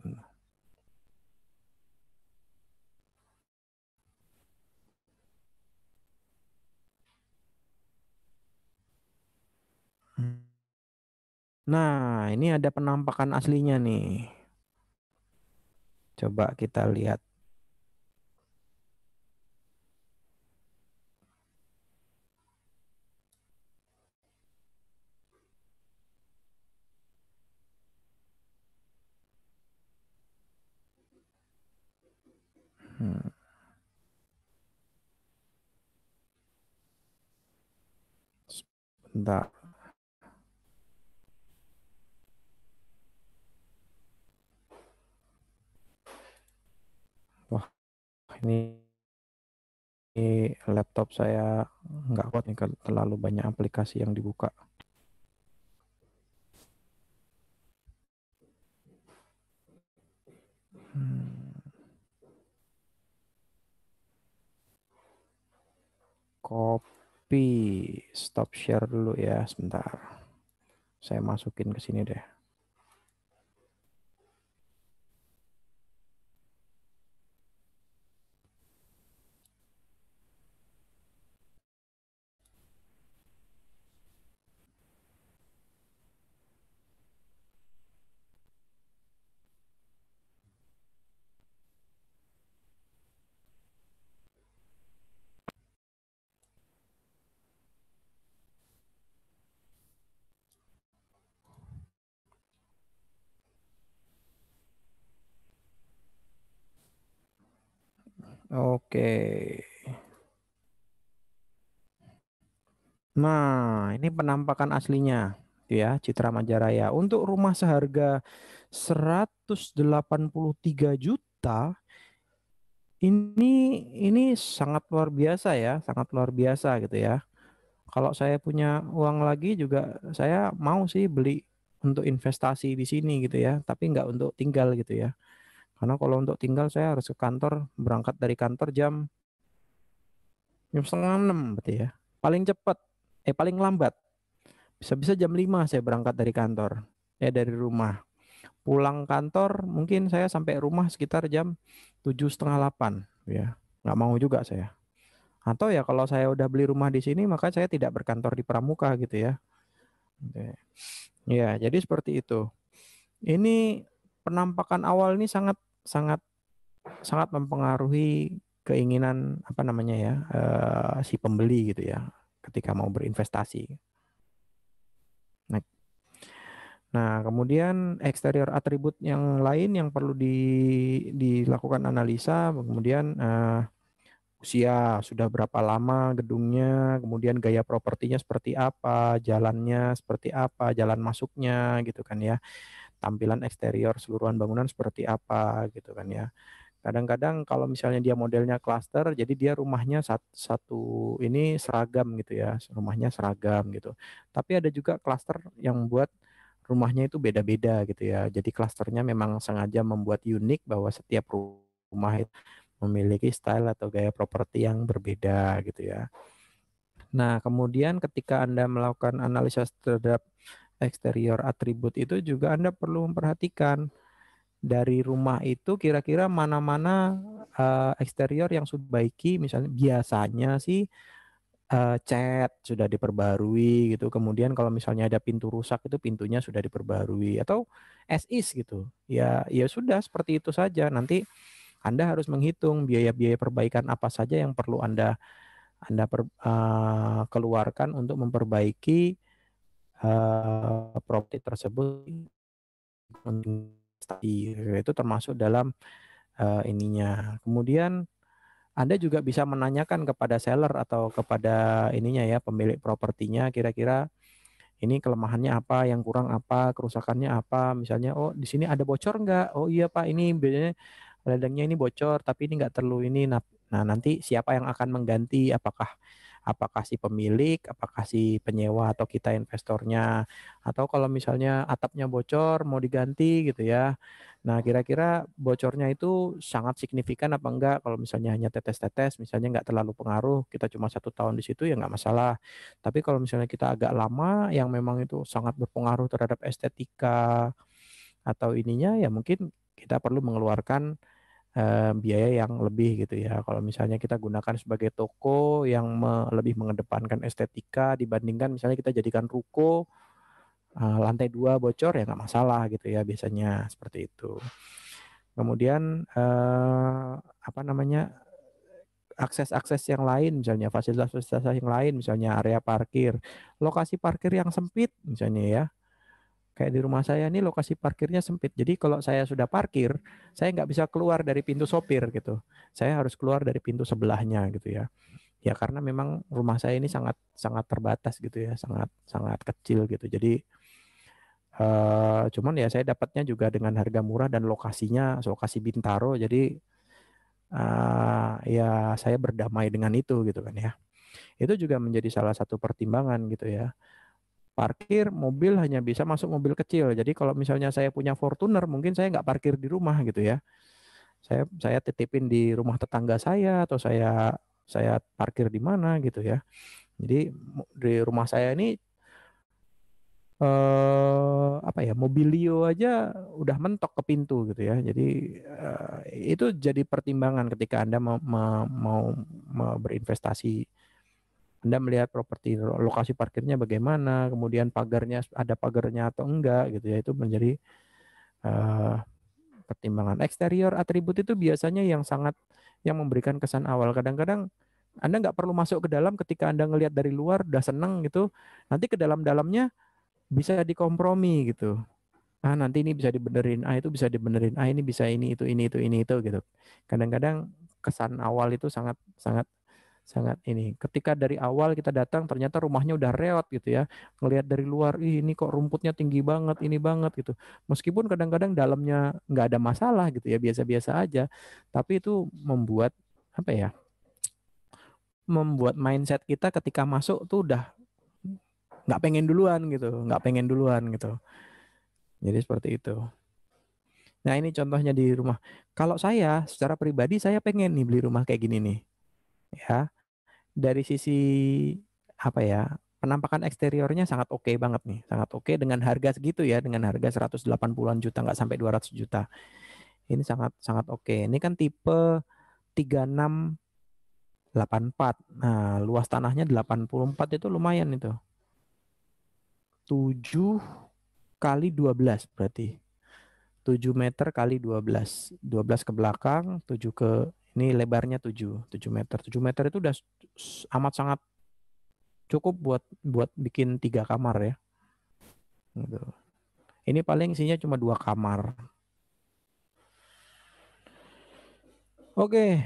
Nah, ini ada penampakan aslinya nih. Coba kita lihat. Wah, ini, ini laptop saya nggak kuat nih kalau terlalu banyak aplikasi yang dibuka. Hmm. Kop copy stop share dulu ya sebentar saya masukin ke sini deh Oke. Nah, ini penampakan aslinya ya, Citra Majaraya. Untuk rumah seharga 183 juta ini ini sangat luar biasa ya, sangat luar biasa gitu ya. Kalau saya punya uang lagi juga saya mau sih beli untuk investasi di sini gitu ya, tapi nggak untuk tinggal gitu ya. Karena kalau untuk tinggal saya harus ke kantor, berangkat dari kantor jam jam setengah enam berarti ya. Paling cepat, eh paling lambat. Bisa-bisa jam lima saya berangkat dari kantor, eh, dari rumah. Pulang kantor mungkin saya sampai rumah sekitar jam tujuh setengah delapan, ya. Nggak mau juga saya. Atau ya kalau saya udah beli rumah di sini maka saya tidak berkantor di Pramuka gitu ya. oke Ya, jadi seperti itu. Ini penampakan awal ini sangat sangat sangat mempengaruhi keinginan apa namanya ya uh, si pembeli gitu ya ketika mau berinvestasi. Nah, nah kemudian eksterior atribut yang lain yang perlu di, dilakukan analisa, kemudian uh, usia sudah berapa lama gedungnya, kemudian gaya propertinya seperti apa, jalannya seperti apa, jalan masuknya gitu kan ya tampilan eksterior seluruhan bangunan seperti apa gitu kan ya. Kadang-kadang kalau misalnya dia modelnya klaster, jadi dia rumahnya satu, satu ini seragam gitu ya, rumahnya seragam gitu. Tapi ada juga klaster yang buat rumahnya itu beda-beda gitu ya. Jadi klasternya memang sengaja membuat unik bahwa setiap rumah itu memiliki style atau gaya properti yang berbeda gitu ya. Nah, kemudian ketika Anda melakukan analisa terhadap eksterior atribut itu juga Anda perlu memperhatikan dari rumah itu kira-kira mana-mana eh, eksterior yang sudah baiki misalnya biasanya sih uh, cat sudah diperbarui gitu kemudian kalau misalnya ada pintu rusak itu pintunya sudah diperbarui atau as is gitu ya ya sudah seperti itu saja nanti anda harus menghitung biaya-biaya perbaikan apa saja yang perlu anda anda per, uh, keluarkan untuk memperbaiki uh, properti tersebut itu termasuk dalam uh, ininya. Kemudian Anda juga bisa menanyakan kepada seller atau kepada ininya ya pemilik propertinya kira-kira ini kelemahannya apa, yang kurang apa, kerusakannya apa, misalnya oh di sini ada bocor nggak? Oh iya Pak, ini bedanya ledengnya ini bocor tapi ini enggak terlalu ini. Nah, nah, nanti siapa yang akan mengganti? Apakah apakah si pemilik, apakah si penyewa atau kita investornya. Atau kalau misalnya atapnya bocor mau diganti gitu ya. Nah, kira-kira bocornya itu sangat signifikan apa enggak? Kalau misalnya hanya tetes-tetes, misalnya enggak terlalu pengaruh, kita cuma satu tahun di situ ya enggak masalah. Tapi kalau misalnya kita agak lama, yang memang itu sangat berpengaruh terhadap estetika atau ininya, ya mungkin kita perlu mengeluarkan Eh, biaya yang lebih gitu ya. Kalau misalnya kita gunakan sebagai toko yang me lebih mengedepankan estetika dibandingkan misalnya kita jadikan ruko uh, lantai dua bocor ya nggak masalah gitu ya biasanya seperti itu. Kemudian eh, apa namanya akses-akses yang lain misalnya fasilitas-fasilitas yang lain misalnya area parkir lokasi parkir yang sempit misalnya ya Kayak di rumah saya ini lokasi parkirnya sempit. Jadi kalau saya sudah parkir, saya nggak bisa keluar dari pintu sopir gitu. Saya harus keluar dari pintu sebelahnya gitu ya. Ya karena memang rumah saya ini sangat sangat terbatas gitu ya, sangat sangat kecil gitu. Jadi uh, cuman ya saya dapatnya juga dengan harga murah dan lokasinya lokasi Bintaro. Jadi uh, ya saya berdamai dengan itu gitu kan ya. Itu juga menjadi salah satu pertimbangan gitu ya parkir mobil hanya bisa masuk mobil kecil. Jadi kalau misalnya saya punya Fortuner, mungkin saya nggak parkir di rumah gitu ya. Saya saya titipin di rumah tetangga saya atau saya saya parkir di mana gitu ya. Jadi di rumah saya ini eh, apa ya mobilio aja udah mentok ke pintu gitu ya. Jadi eh, itu jadi pertimbangan ketika anda mau, mau, mau berinvestasi anda melihat properti lokasi parkirnya bagaimana, kemudian pagarnya ada pagarnya atau enggak gitu ya itu menjadi uh, pertimbangan. Eksterior atribut itu biasanya yang sangat yang memberikan kesan awal. Kadang-kadang Anda nggak perlu masuk ke dalam ketika Anda ngelihat dari luar udah seneng gitu. Nanti ke dalam-dalamnya bisa dikompromi gitu. Ah nanti ini bisa dibenerin, ah itu bisa dibenerin, ah ini bisa ini itu ini itu ini itu gitu. Kadang-kadang kesan awal itu sangat sangat sangat ini. Ketika dari awal kita datang ternyata rumahnya udah reot gitu ya. Ngelihat dari luar, Ih, ini kok rumputnya tinggi banget, ini banget gitu. Meskipun kadang-kadang dalamnya nggak ada masalah gitu ya, biasa-biasa aja. Tapi itu membuat apa ya? Membuat mindset kita ketika masuk tuh udah nggak pengen duluan gitu, nggak pengen duluan gitu. Jadi seperti itu. Nah ini contohnya di rumah. Kalau saya secara pribadi saya pengen nih beli rumah kayak gini nih ya dari sisi apa ya penampakan eksteriornya sangat oke okay banget nih sangat oke okay dengan harga segitu ya dengan harga 180-an juta nggak sampai 200 juta ini sangat sangat oke okay. ini kan tipe 3684 nah luas tanahnya 84 itu lumayan itu 7 kali 12 berarti 7 meter kali 12 12 ke belakang 7 ke ini lebarnya 7 7 meter 7 meter itu udah amat sangat cukup buat buat bikin tiga kamar ya. Gitu. Ini paling isinya cuma dua kamar. Oke,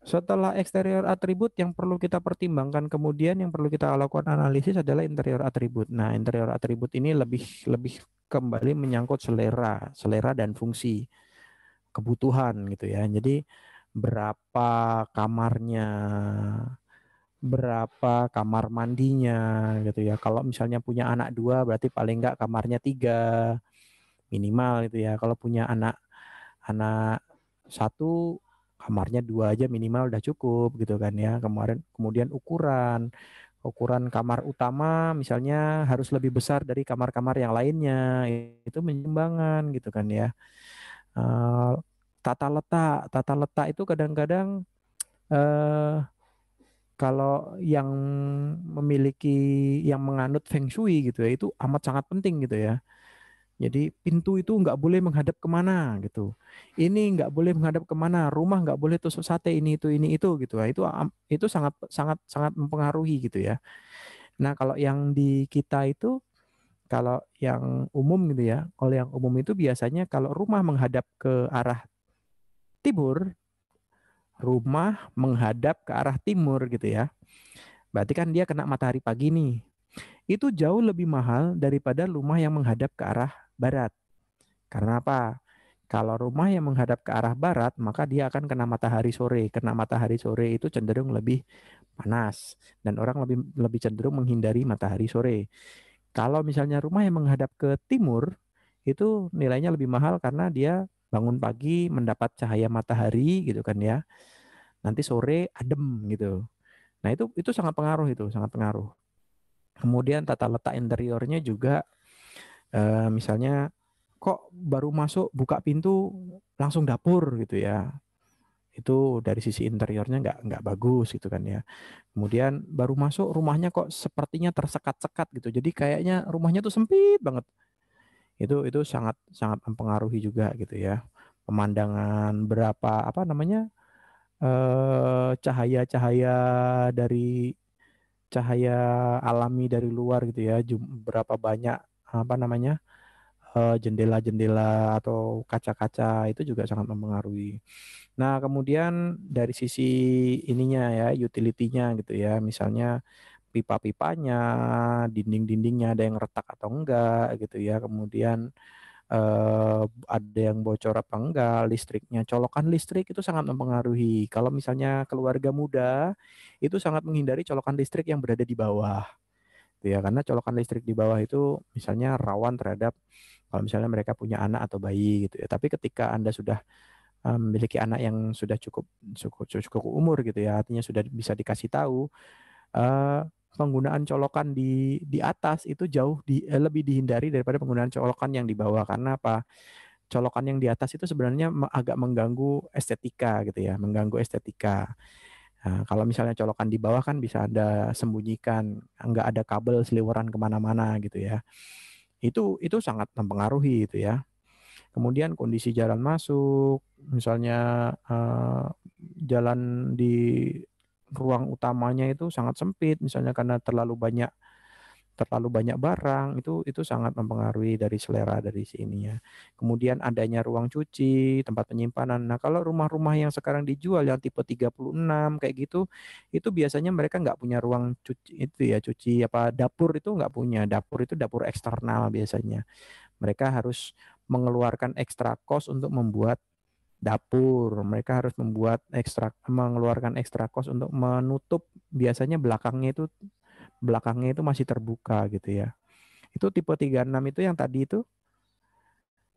setelah eksterior atribut yang perlu kita pertimbangkan kemudian yang perlu kita lakukan analisis adalah interior atribut. Nah, interior atribut ini lebih lebih kembali menyangkut selera, selera dan fungsi kebutuhan gitu ya. Jadi berapa kamarnya, berapa kamar mandinya gitu ya. Kalau misalnya punya anak dua berarti paling enggak kamarnya tiga minimal gitu ya. Kalau punya anak anak satu kamarnya dua aja minimal udah cukup gitu kan ya. Kemarin kemudian ukuran ukuran kamar utama misalnya harus lebih besar dari kamar-kamar yang lainnya itu menyumbangan gitu kan ya. Uh, tata letak tata letak itu kadang-kadang eh, kalau yang memiliki yang menganut feng shui gitu ya itu amat sangat penting gitu ya. Jadi pintu itu nggak boleh menghadap kemana gitu. Ini nggak boleh menghadap kemana. Rumah nggak boleh tusuk sate ini itu ini itu gitu. Nah, itu itu sangat sangat sangat mempengaruhi gitu ya. Nah kalau yang di kita itu kalau yang umum gitu ya, kalau yang umum itu biasanya kalau rumah menghadap ke arah timur rumah menghadap ke arah timur gitu ya. Berarti kan dia kena matahari pagi nih. Itu jauh lebih mahal daripada rumah yang menghadap ke arah barat. Karena apa? Kalau rumah yang menghadap ke arah barat, maka dia akan kena matahari sore. Kena matahari sore itu cenderung lebih panas dan orang lebih lebih cenderung menghindari matahari sore. Kalau misalnya rumah yang menghadap ke timur, itu nilainya lebih mahal karena dia bangun pagi mendapat cahaya matahari gitu kan ya. Nanti sore adem gitu. Nah, itu itu sangat pengaruh itu, sangat pengaruh. Kemudian tata letak interiornya juga eh, misalnya kok baru masuk buka pintu langsung dapur gitu ya itu dari sisi interiornya nggak nggak bagus gitu kan ya. Kemudian baru masuk rumahnya kok sepertinya tersekat-sekat gitu. Jadi kayaknya rumahnya tuh sempit banget itu itu sangat sangat mempengaruhi juga gitu ya pemandangan berapa apa namanya cahaya-cahaya eh, dari cahaya alami dari luar gitu ya berapa banyak apa namanya eh, jendela-jendela atau kaca-kaca itu juga sangat mempengaruhi. Nah kemudian dari sisi ininya ya utilitinya gitu ya misalnya pipa-pipanya, dinding-dindingnya ada yang retak atau enggak gitu ya. Kemudian eh, ada yang bocor apa enggak, listriknya, colokan listrik itu sangat mempengaruhi. Kalau misalnya keluarga muda itu sangat menghindari colokan listrik yang berada di bawah. Gitu ya, karena colokan listrik di bawah itu misalnya rawan terhadap kalau misalnya mereka punya anak atau bayi gitu ya. Tapi ketika Anda sudah eh, memiliki anak yang sudah cukup cukup cukup umur gitu ya, artinya sudah bisa dikasih tahu uh, penggunaan colokan di di atas itu jauh di, eh, lebih dihindari daripada penggunaan colokan yang di bawah karena apa? Colokan yang di atas itu sebenarnya agak mengganggu estetika gitu ya, mengganggu estetika. Nah, kalau misalnya colokan di bawah kan bisa anda sembunyikan, nggak ada kabel seliweran kemana-mana gitu ya. Itu itu sangat mempengaruhi itu ya. Kemudian kondisi jalan masuk, misalnya eh, jalan di ruang utamanya itu sangat sempit misalnya karena terlalu banyak terlalu banyak barang itu itu sangat mempengaruhi dari selera dari sininya. Kemudian adanya ruang cuci, tempat penyimpanan. Nah, kalau rumah-rumah yang sekarang dijual yang tipe 36 kayak gitu, itu biasanya mereka nggak punya ruang cuci itu ya, cuci apa dapur itu nggak punya. Dapur itu dapur eksternal biasanya. Mereka harus mengeluarkan ekstra kos untuk membuat dapur, mereka harus membuat ekstrak mengeluarkan ekstra kos untuk menutup biasanya belakangnya itu belakangnya itu masih terbuka gitu ya. Itu tipe 36 itu yang tadi itu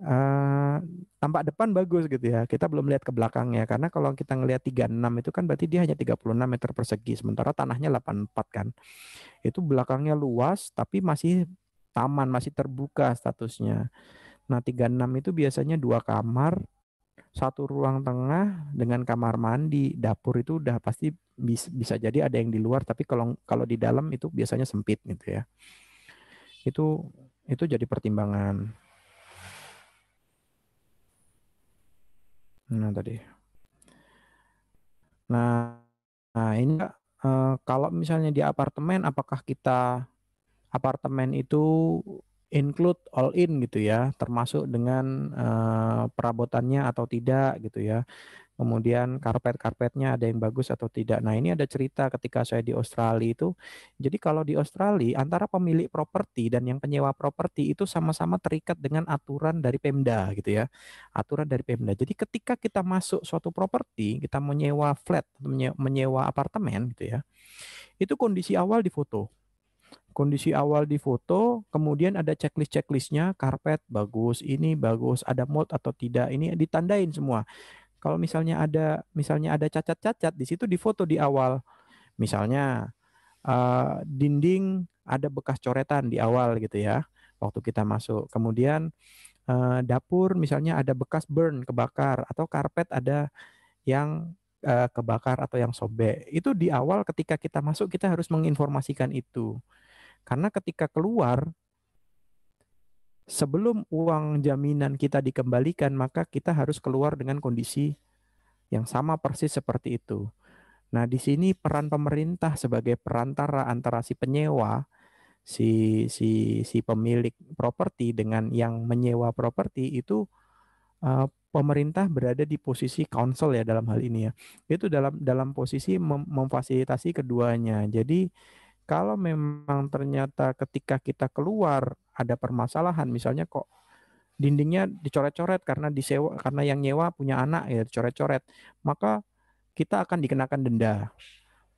uh, tampak depan bagus gitu ya. Kita belum lihat ke belakangnya karena kalau kita ngelihat 36 itu kan berarti dia hanya 36 meter persegi sementara tanahnya 84 kan. Itu belakangnya luas tapi masih taman, masih terbuka statusnya. Nah, 36 itu biasanya dua kamar satu ruang tengah dengan kamar mandi, dapur itu udah pasti bisa, bisa jadi ada yang di luar, tapi kalau kalau di dalam itu biasanya sempit gitu ya. Itu itu jadi pertimbangan. Nah tadi. Nah, nah ini uh, kalau misalnya di apartemen, apakah kita apartemen itu include all in gitu ya, termasuk dengan eh, perabotannya atau tidak gitu ya. Kemudian karpet-karpetnya ada yang bagus atau tidak. Nah ini ada cerita ketika saya di Australia itu. Jadi kalau di Australia antara pemilik properti dan yang penyewa properti itu sama-sama terikat dengan aturan dari Pemda gitu ya. Aturan dari Pemda. Jadi ketika kita masuk suatu properti, kita menyewa flat, menyewa apartemen gitu ya. Itu kondisi awal difoto kondisi awal di foto, kemudian ada checklist-checklistnya, karpet bagus, ini bagus, ada mold atau tidak, ini ditandain semua. Kalau misalnya ada misalnya ada cacat-cacat di situ di foto di awal. Misalnya uh, dinding ada bekas coretan di awal gitu ya waktu kita masuk. Kemudian uh, dapur misalnya ada bekas burn kebakar atau karpet ada yang uh, kebakar atau yang sobek. Itu di awal ketika kita masuk kita harus menginformasikan itu. Karena ketika keluar sebelum uang jaminan kita dikembalikan maka kita harus keluar dengan kondisi yang sama persis seperti itu. Nah, di sini peran pemerintah sebagai perantara antara si penyewa, si si si pemilik properti dengan yang menyewa properti itu Eh, pemerintah berada di posisi council ya dalam hal ini ya. Itu dalam dalam posisi mem memfasilitasi keduanya. Jadi kalau memang ternyata ketika kita keluar ada permasalahan misalnya kok dindingnya dicoret-coret karena disewa karena yang nyewa punya anak ya dicoret-coret, maka kita akan dikenakan denda.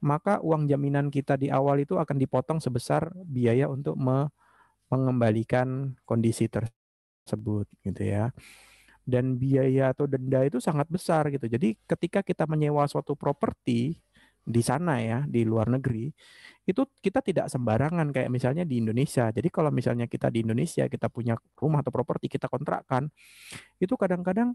Maka uang jaminan kita di awal itu akan dipotong sebesar biaya untuk me mengembalikan kondisi tersebut gitu ya dan biaya atau denda itu sangat besar gitu. Jadi ketika kita menyewa suatu properti di sana ya di luar negeri itu kita tidak sembarangan kayak misalnya di Indonesia. Jadi kalau misalnya kita di Indonesia kita punya rumah atau properti kita kontrakkan itu kadang-kadang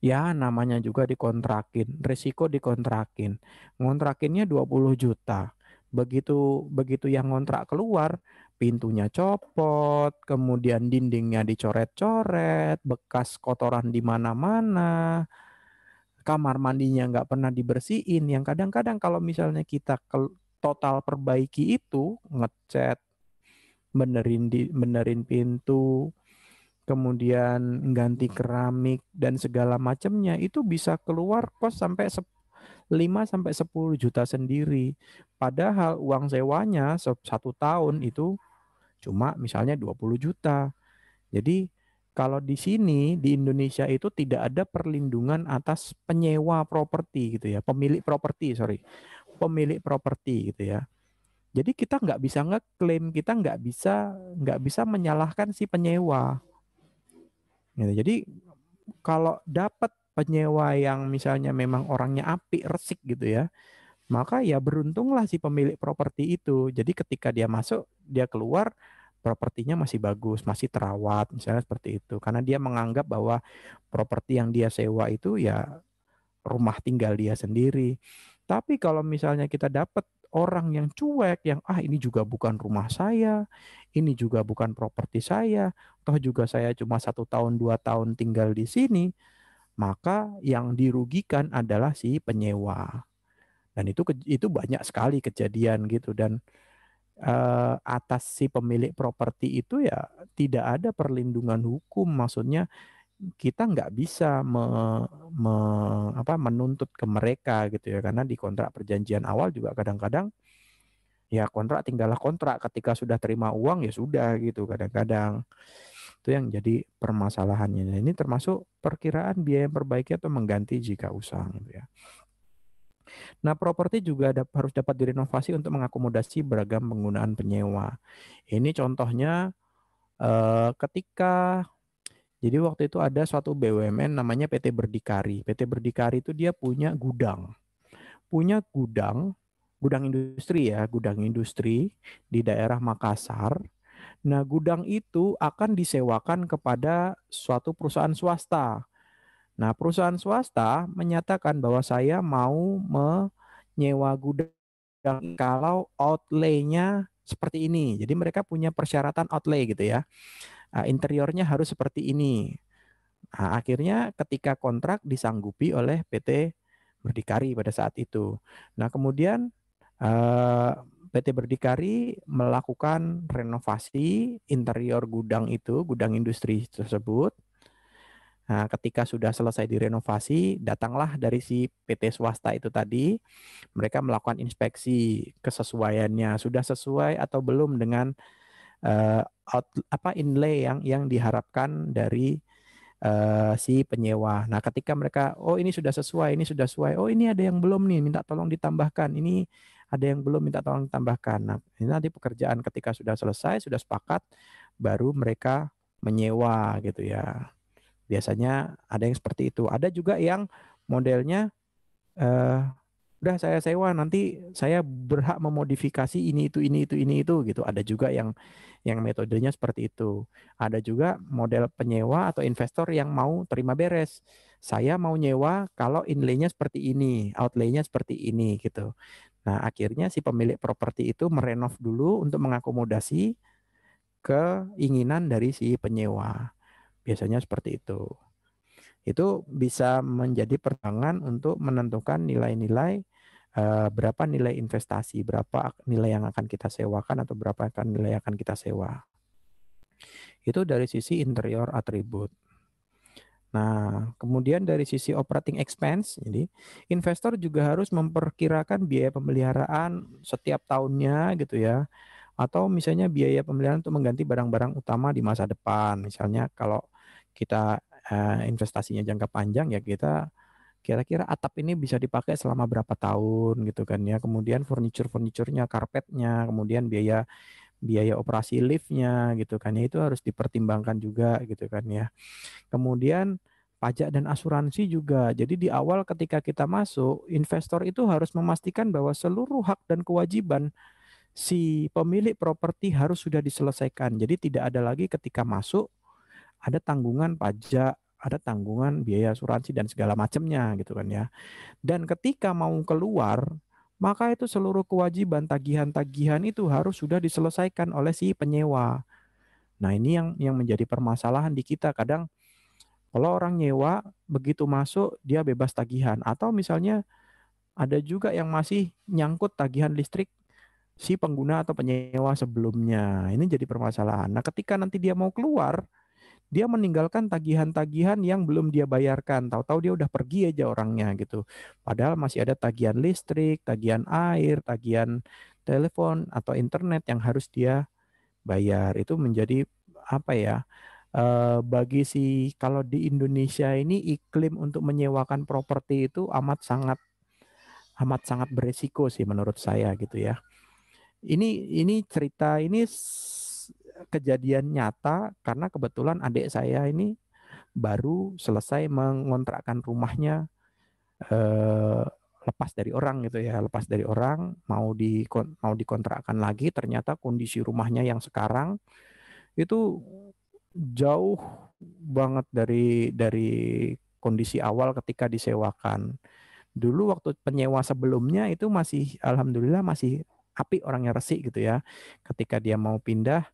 ya namanya juga dikontrakin, risiko dikontrakin. Ngontrakinnya 20 juta. Begitu begitu yang ngontrak keluar pintunya copot, kemudian dindingnya dicoret-coret, bekas kotoran di mana-mana, kamar mandinya nggak pernah dibersihin. Yang kadang-kadang kalau misalnya kita total perbaiki itu, ngecat, benerin di, benerin pintu, kemudian ganti keramik dan segala macamnya itu bisa keluar kos sampai 5 sampai 10 juta sendiri. Padahal uang sewanya satu tahun itu cuma misalnya 20 juta. Jadi kalau di sini di Indonesia itu tidak ada perlindungan atas penyewa properti gitu ya, pemilik properti sorry, pemilik properti gitu ya. Jadi kita nggak bisa ngeklaim, kita nggak bisa nggak bisa menyalahkan si penyewa. Gitu. Jadi kalau dapat penyewa yang misalnya memang orangnya api resik gitu ya, maka ya beruntunglah si pemilik properti itu. Jadi ketika dia masuk, dia keluar, propertinya masih bagus, masih terawat, misalnya seperti itu. Karena dia menganggap bahwa properti yang dia sewa itu ya rumah tinggal dia sendiri. Tapi kalau misalnya kita dapat orang yang cuek, yang ah ini juga bukan rumah saya, ini juga bukan properti saya, toh juga saya cuma satu tahun dua tahun tinggal di sini, maka yang dirugikan adalah si penyewa. Dan itu itu banyak sekali kejadian gitu dan eh, atas si pemilik properti itu ya tidak ada perlindungan hukum maksudnya kita nggak bisa me, me, apa, menuntut ke mereka gitu ya karena di kontrak perjanjian awal juga kadang-kadang ya kontrak tinggallah kontrak ketika sudah terima uang ya sudah gitu kadang-kadang itu yang jadi permasalahannya nah, ini termasuk perkiraan biaya perbaiki atau mengganti jika usang gitu ya Nah, properti juga ada, harus dapat direnovasi untuk mengakomodasi beragam penggunaan penyewa. Ini contohnya eh, ketika jadi waktu itu ada suatu BUMN namanya PT Berdikari. PT Berdikari itu dia punya gudang. Punya gudang, gudang industri ya, gudang industri di daerah Makassar. Nah, gudang itu akan disewakan kepada suatu perusahaan swasta Nah, perusahaan swasta menyatakan bahwa saya mau menyewa gudang kalau outlay-nya seperti ini. Jadi mereka punya persyaratan outlay gitu ya. Ah, interiornya harus seperti ini. Nah, akhirnya ketika kontrak disanggupi oleh PT Berdikari pada saat itu. Nah, kemudian ah, PT Berdikari melakukan renovasi interior gudang itu, gudang industri tersebut Nah, ketika sudah selesai direnovasi, datanglah dari si PT swasta itu tadi, mereka melakukan inspeksi kesesuaiannya sudah sesuai atau belum dengan uh, out, apa inlay yang yang diharapkan dari uh, si penyewa. Nah, ketika mereka oh ini sudah sesuai, ini sudah sesuai, oh ini ada yang belum nih, minta tolong ditambahkan. Ini ada yang belum minta tolong ditambahkan. Nah, ini nanti pekerjaan ketika sudah selesai, sudah sepakat, baru mereka menyewa gitu ya. Biasanya ada yang seperti itu. Ada juga yang modelnya eh, udah saya sewa nanti saya berhak memodifikasi ini itu ini itu ini itu gitu ada juga yang yang metodenya seperti itu ada juga model penyewa atau investor yang mau terima beres saya mau nyewa kalau inlaynya seperti ini outlaynya seperti ini gitu nah akhirnya si pemilik properti itu merenov dulu untuk mengakomodasi keinginan dari si penyewa Biasanya seperti itu. Itu bisa menjadi pertimbangan untuk menentukan nilai-nilai eh, berapa nilai investasi, berapa nilai yang akan kita sewakan atau berapa akan nilai yang akan kita sewa. Itu dari sisi interior atribut. Nah, kemudian dari sisi operating expense, jadi investor juga harus memperkirakan biaya pemeliharaan setiap tahunnya gitu ya. Atau misalnya biaya pemeliharaan untuk mengganti barang-barang utama di masa depan. Misalnya kalau kita uh, investasinya jangka panjang ya kita kira-kira atap ini bisa dipakai selama berapa tahun gitu kan ya kemudian furniture furniturnya karpetnya kemudian biaya biaya operasi liftnya gitu kan ya itu harus dipertimbangkan juga gitu kan ya kemudian pajak dan asuransi juga jadi di awal ketika kita masuk investor itu harus memastikan bahwa seluruh hak dan kewajiban si pemilik properti harus sudah diselesaikan jadi tidak ada lagi ketika masuk ada tanggungan pajak, ada tanggungan biaya asuransi dan segala macamnya gitu kan ya. Dan ketika mau keluar, maka itu seluruh kewajiban tagihan-tagihan itu harus sudah diselesaikan oleh si penyewa. Nah, ini yang yang menjadi permasalahan di kita kadang kalau orang nyewa begitu masuk dia bebas tagihan atau misalnya ada juga yang masih nyangkut tagihan listrik si pengguna atau penyewa sebelumnya. Ini jadi permasalahan. Nah, ketika nanti dia mau keluar, dia meninggalkan tagihan-tagihan yang belum dia bayarkan. Tahu-tahu dia udah pergi aja orangnya gitu. Padahal masih ada tagihan listrik, tagihan air, tagihan telepon atau internet yang harus dia bayar. Itu menjadi apa ya? Eh, bagi si kalau di Indonesia ini iklim untuk menyewakan properti itu amat sangat amat sangat beresiko sih menurut saya gitu ya. Ini ini cerita ini kejadian nyata karena kebetulan adik saya ini baru selesai mengontrakkan rumahnya eh, lepas dari orang gitu ya lepas dari orang mau di mau dikontrakkan lagi ternyata kondisi rumahnya yang sekarang itu jauh banget dari dari kondisi awal ketika disewakan dulu waktu penyewa sebelumnya itu masih alhamdulillah masih api orangnya resik gitu ya ketika dia mau pindah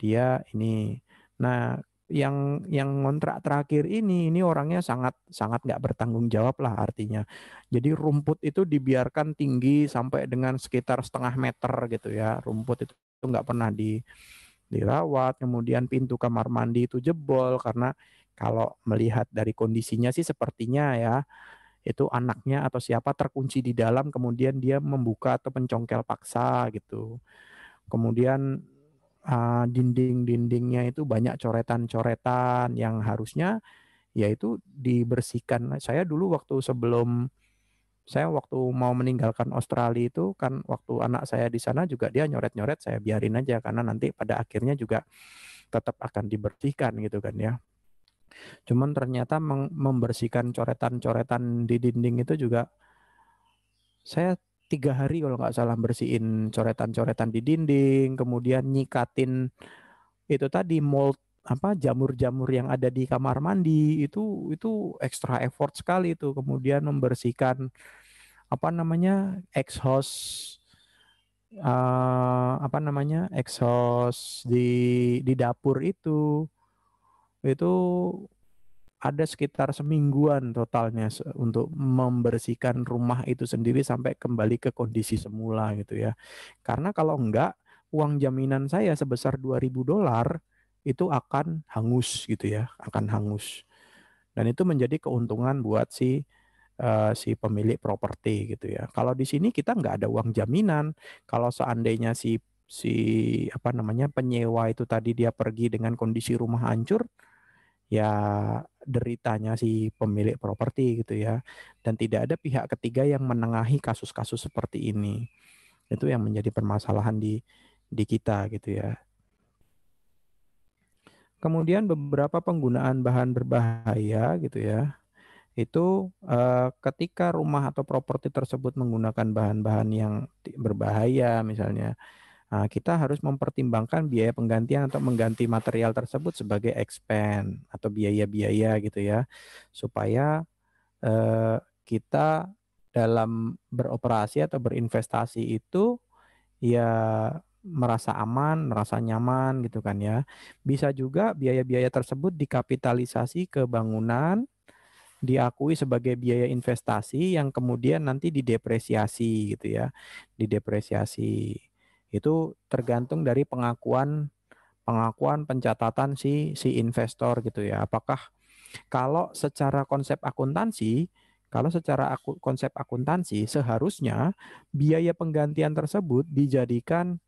dia ini. Nah, yang yang ngontrak terakhir ini ini orangnya sangat sangat nggak bertanggung jawab lah artinya jadi rumput itu dibiarkan tinggi sampai dengan sekitar setengah meter gitu ya rumput itu nggak pernah di dirawat kemudian pintu kamar mandi itu jebol karena kalau melihat dari kondisinya sih sepertinya ya itu anaknya atau siapa terkunci di dalam kemudian dia membuka atau mencongkel paksa gitu kemudian uh, dinding-dindingnya itu banyak coretan-coretan yang harusnya yaitu dibersihkan. Saya dulu waktu sebelum saya waktu mau meninggalkan Australia itu kan waktu anak saya di sana juga dia nyoret-nyoret saya biarin aja karena nanti pada akhirnya juga tetap akan dibersihkan gitu kan ya. Cuman ternyata membersihkan coretan-coretan di dinding itu juga saya tiga hari kalau nggak salah bersihin coretan-coretan di dinding, kemudian nyikatin itu tadi mold apa jamur-jamur yang ada di kamar mandi itu itu ekstra effort sekali itu kemudian membersihkan apa namanya exhaust uh, apa namanya exhaust di di dapur itu itu ada sekitar semingguan totalnya untuk membersihkan rumah itu sendiri sampai kembali ke kondisi semula gitu ya. Karena kalau enggak uang jaminan saya sebesar 2000 dolar itu akan hangus gitu ya, akan hangus. Dan itu menjadi keuntungan buat si Uh, si pemilik properti gitu ya. Kalau di sini kita nggak ada uang jaminan. Kalau seandainya si si apa namanya penyewa itu tadi dia pergi dengan kondisi rumah hancur, ya deritanya si pemilik properti gitu ya dan tidak ada pihak ketiga yang menengahi kasus-kasus seperti ini itu yang menjadi permasalahan di di kita gitu ya kemudian beberapa penggunaan bahan berbahaya gitu ya itu eh, ketika rumah atau properti tersebut menggunakan bahan-bahan yang berbahaya misalnya Nah, kita harus mempertimbangkan biaya penggantian atau mengganti material tersebut sebagai expense atau biaya-biaya gitu ya, supaya eh, kita dalam beroperasi atau berinvestasi itu ya merasa aman, merasa nyaman gitu kan ya. Bisa juga biaya-biaya tersebut dikapitalisasi ke bangunan, diakui sebagai biaya investasi yang kemudian nanti didepresiasi gitu ya, didepresiasi itu tergantung dari pengakuan pengakuan pencatatan si si investor gitu ya. Apakah kalau secara konsep akuntansi, kalau secara aku, konsep akuntansi seharusnya biaya penggantian tersebut dijadikan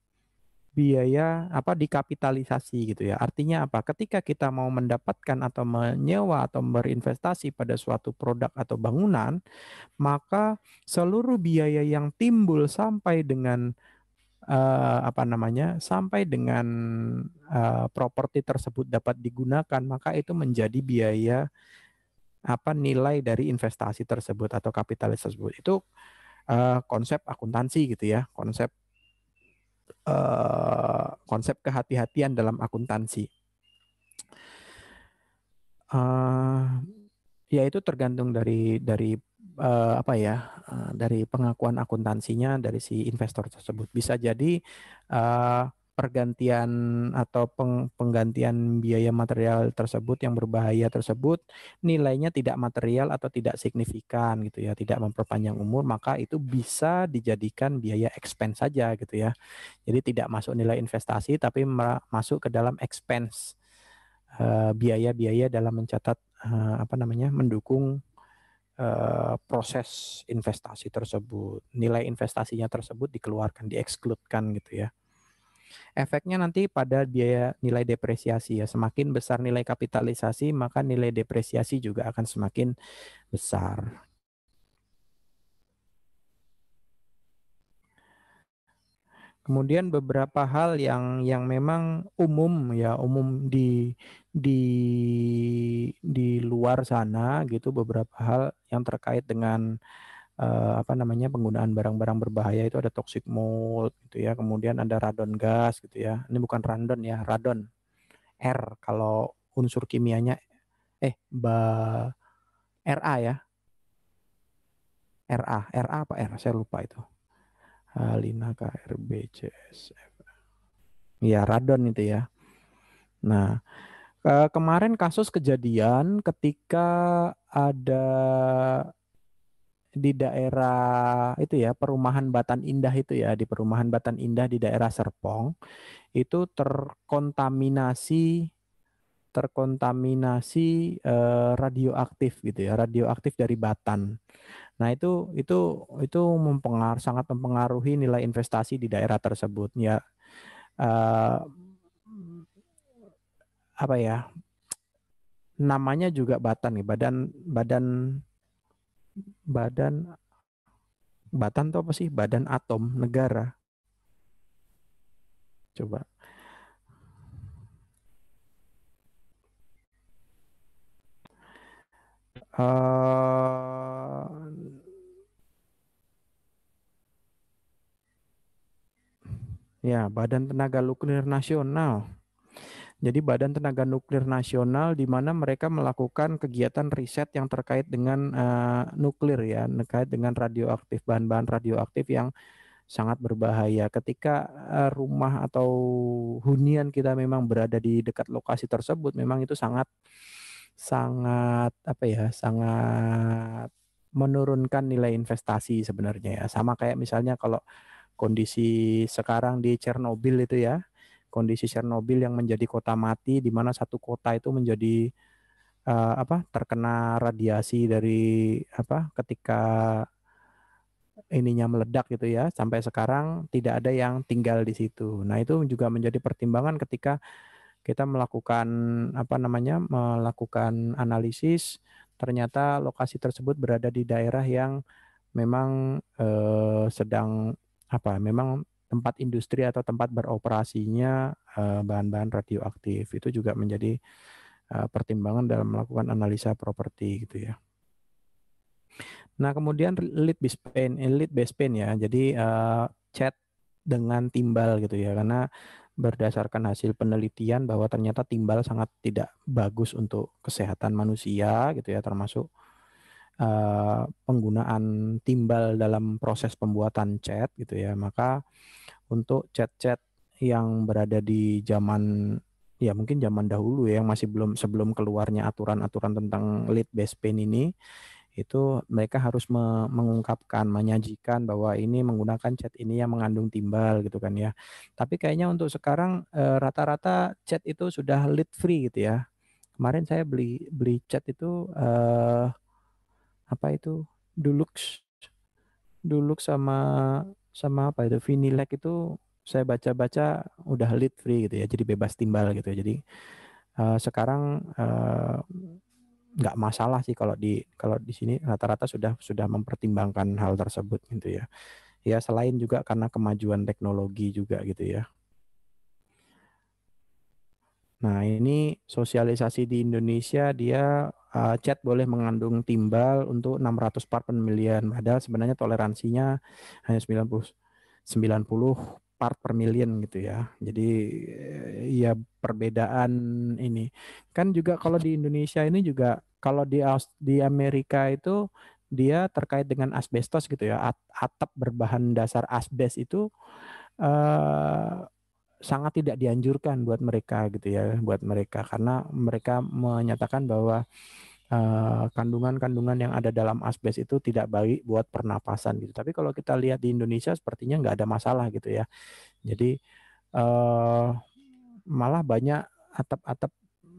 biaya apa dikapitalisasi gitu ya. Artinya apa? Ketika kita mau mendapatkan atau menyewa atau berinvestasi pada suatu produk atau bangunan, maka seluruh biaya yang timbul sampai dengan uh, apa namanya sampai dengan uh, properti tersebut dapat digunakan maka itu menjadi biaya apa nilai dari investasi tersebut atau kapitalis tersebut itu uh, konsep akuntansi gitu ya konsep uh, konsep kehati-hatian dalam akuntansi uh, ya itu tergantung dari dari uh, apa ya uh, dari pengakuan akuntansinya dari si investor tersebut bisa jadi uh, pergantian atau peng, penggantian biaya material tersebut yang berbahaya tersebut nilainya tidak material atau tidak signifikan gitu ya tidak memperpanjang umur maka itu bisa dijadikan biaya expense saja gitu ya jadi tidak masuk nilai investasi tapi masuk ke dalam expense biaya-biaya uh, dalam mencatat uh, apa namanya mendukung Eh, proses investasi tersebut, nilai investasinya tersebut dikeluarkan, diekskludkan gitu ya. Efeknya nanti pada biaya nilai depresiasi ya, semakin besar nilai kapitalisasi maka nilai depresiasi juga akan semakin besar Kemudian beberapa hal yang yang memang umum ya umum di di di luar sana gitu beberapa hal yang terkait dengan eh, apa namanya penggunaan barang-barang berbahaya itu ada toxic mold gitu ya kemudian ada radon gas gitu ya ini bukan radon ya radon R kalau unsur kimianya eh ba RA ya RA RA apa R saya lupa itu Alina KRB CSF. Ya, radon itu ya. Nah, eh, kemarin kasus kejadian ketika ada di daerah itu ya perumahan Batan Indah itu ya di perumahan Batan Indah di daerah Serpong itu terkontaminasi terkontaminasi eh, radioaktif gitu ya, radioaktif dari batan. Nah, itu itu itu mempengaruhi sangat mempengaruhi nilai investasi di daerah tersebut ya. Eh, apa ya? Namanya juga batan nih, badan badan badan batan tuh apa sih? Badan atom negara. Coba Uh, ya, Badan Tenaga Nuklir Nasional. Jadi Badan Tenaga Nuklir Nasional di mana mereka melakukan kegiatan riset yang terkait dengan uh, nuklir ya, terkait dengan radioaktif bahan-bahan radioaktif yang sangat berbahaya. Ketika uh, rumah atau hunian kita memang berada di dekat lokasi tersebut, memang itu sangat sangat apa ya sangat menurunkan nilai investasi sebenarnya ya sama kayak misalnya kalau kondisi sekarang di Chernobyl itu ya kondisi Chernobyl yang menjadi kota mati di mana satu kota itu menjadi uh, apa terkena radiasi dari apa ketika ininya meledak gitu ya sampai sekarang tidak ada yang tinggal di situ. Nah, itu juga menjadi pertimbangan ketika kita melakukan apa namanya melakukan analisis ternyata lokasi tersebut berada di daerah yang memang eh, sedang apa memang tempat industri atau tempat beroperasinya eh, bahan-bahan radioaktif itu juga menjadi eh, pertimbangan dalam melakukan analisa properti gitu ya. Nah kemudian lead base pain, eh, lead base pain ya. Jadi eh, cat dengan timbal gitu ya karena berdasarkan hasil penelitian bahwa ternyata timbal sangat tidak bagus untuk kesehatan manusia gitu ya termasuk uh, penggunaan timbal dalam proses pembuatan cat gitu ya maka untuk cat-cat yang berada di zaman ya mungkin zaman dahulu ya, yang masih belum sebelum keluarnya aturan-aturan tentang lead based paint ini itu mereka harus mengungkapkan, menyajikan bahwa ini menggunakan cat ini yang mengandung timbal gitu kan ya. Tapi kayaknya untuk sekarang eh, rata-rata e, cat itu sudah lead free gitu ya. Kemarin saya beli beli cat itu eh, apa itu Dulux Dulux sama sama apa itu Vinilek itu saya baca-baca udah lead free gitu ya. Jadi bebas timbal gitu ya. Jadi eh, sekarang eh, nggak masalah sih kalau di kalau di sini rata-rata sudah sudah mempertimbangkan hal tersebut gitu ya. Ya selain juga karena kemajuan teknologi juga gitu ya. Nah, ini sosialisasi di Indonesia dia uh, chat boleh mengandung timbal untuk 600 part per padahal sebenarnya toleransinya hanya 90 90 part per million gitu ya. Jadi eh, ya perbedaan ini. Kan juga kalau di Indonesia ini juga kalau di di Amerika itu dia terkait dengan asbestos gitu ya atap berbahan dasar asbes itu uh, sangat tidak dianjurkan buat mereka gitu ya buat mereka karena mereka menyatakan bahwa eh, kandungan-kandungan uh, yang ada dalam asbes itu tidak baik buat pernapasan gitu tapi kalau kita lihat di Indonesia sepertinya nggak ada masalah gitu ya jadi uh, malah banyak atap-atap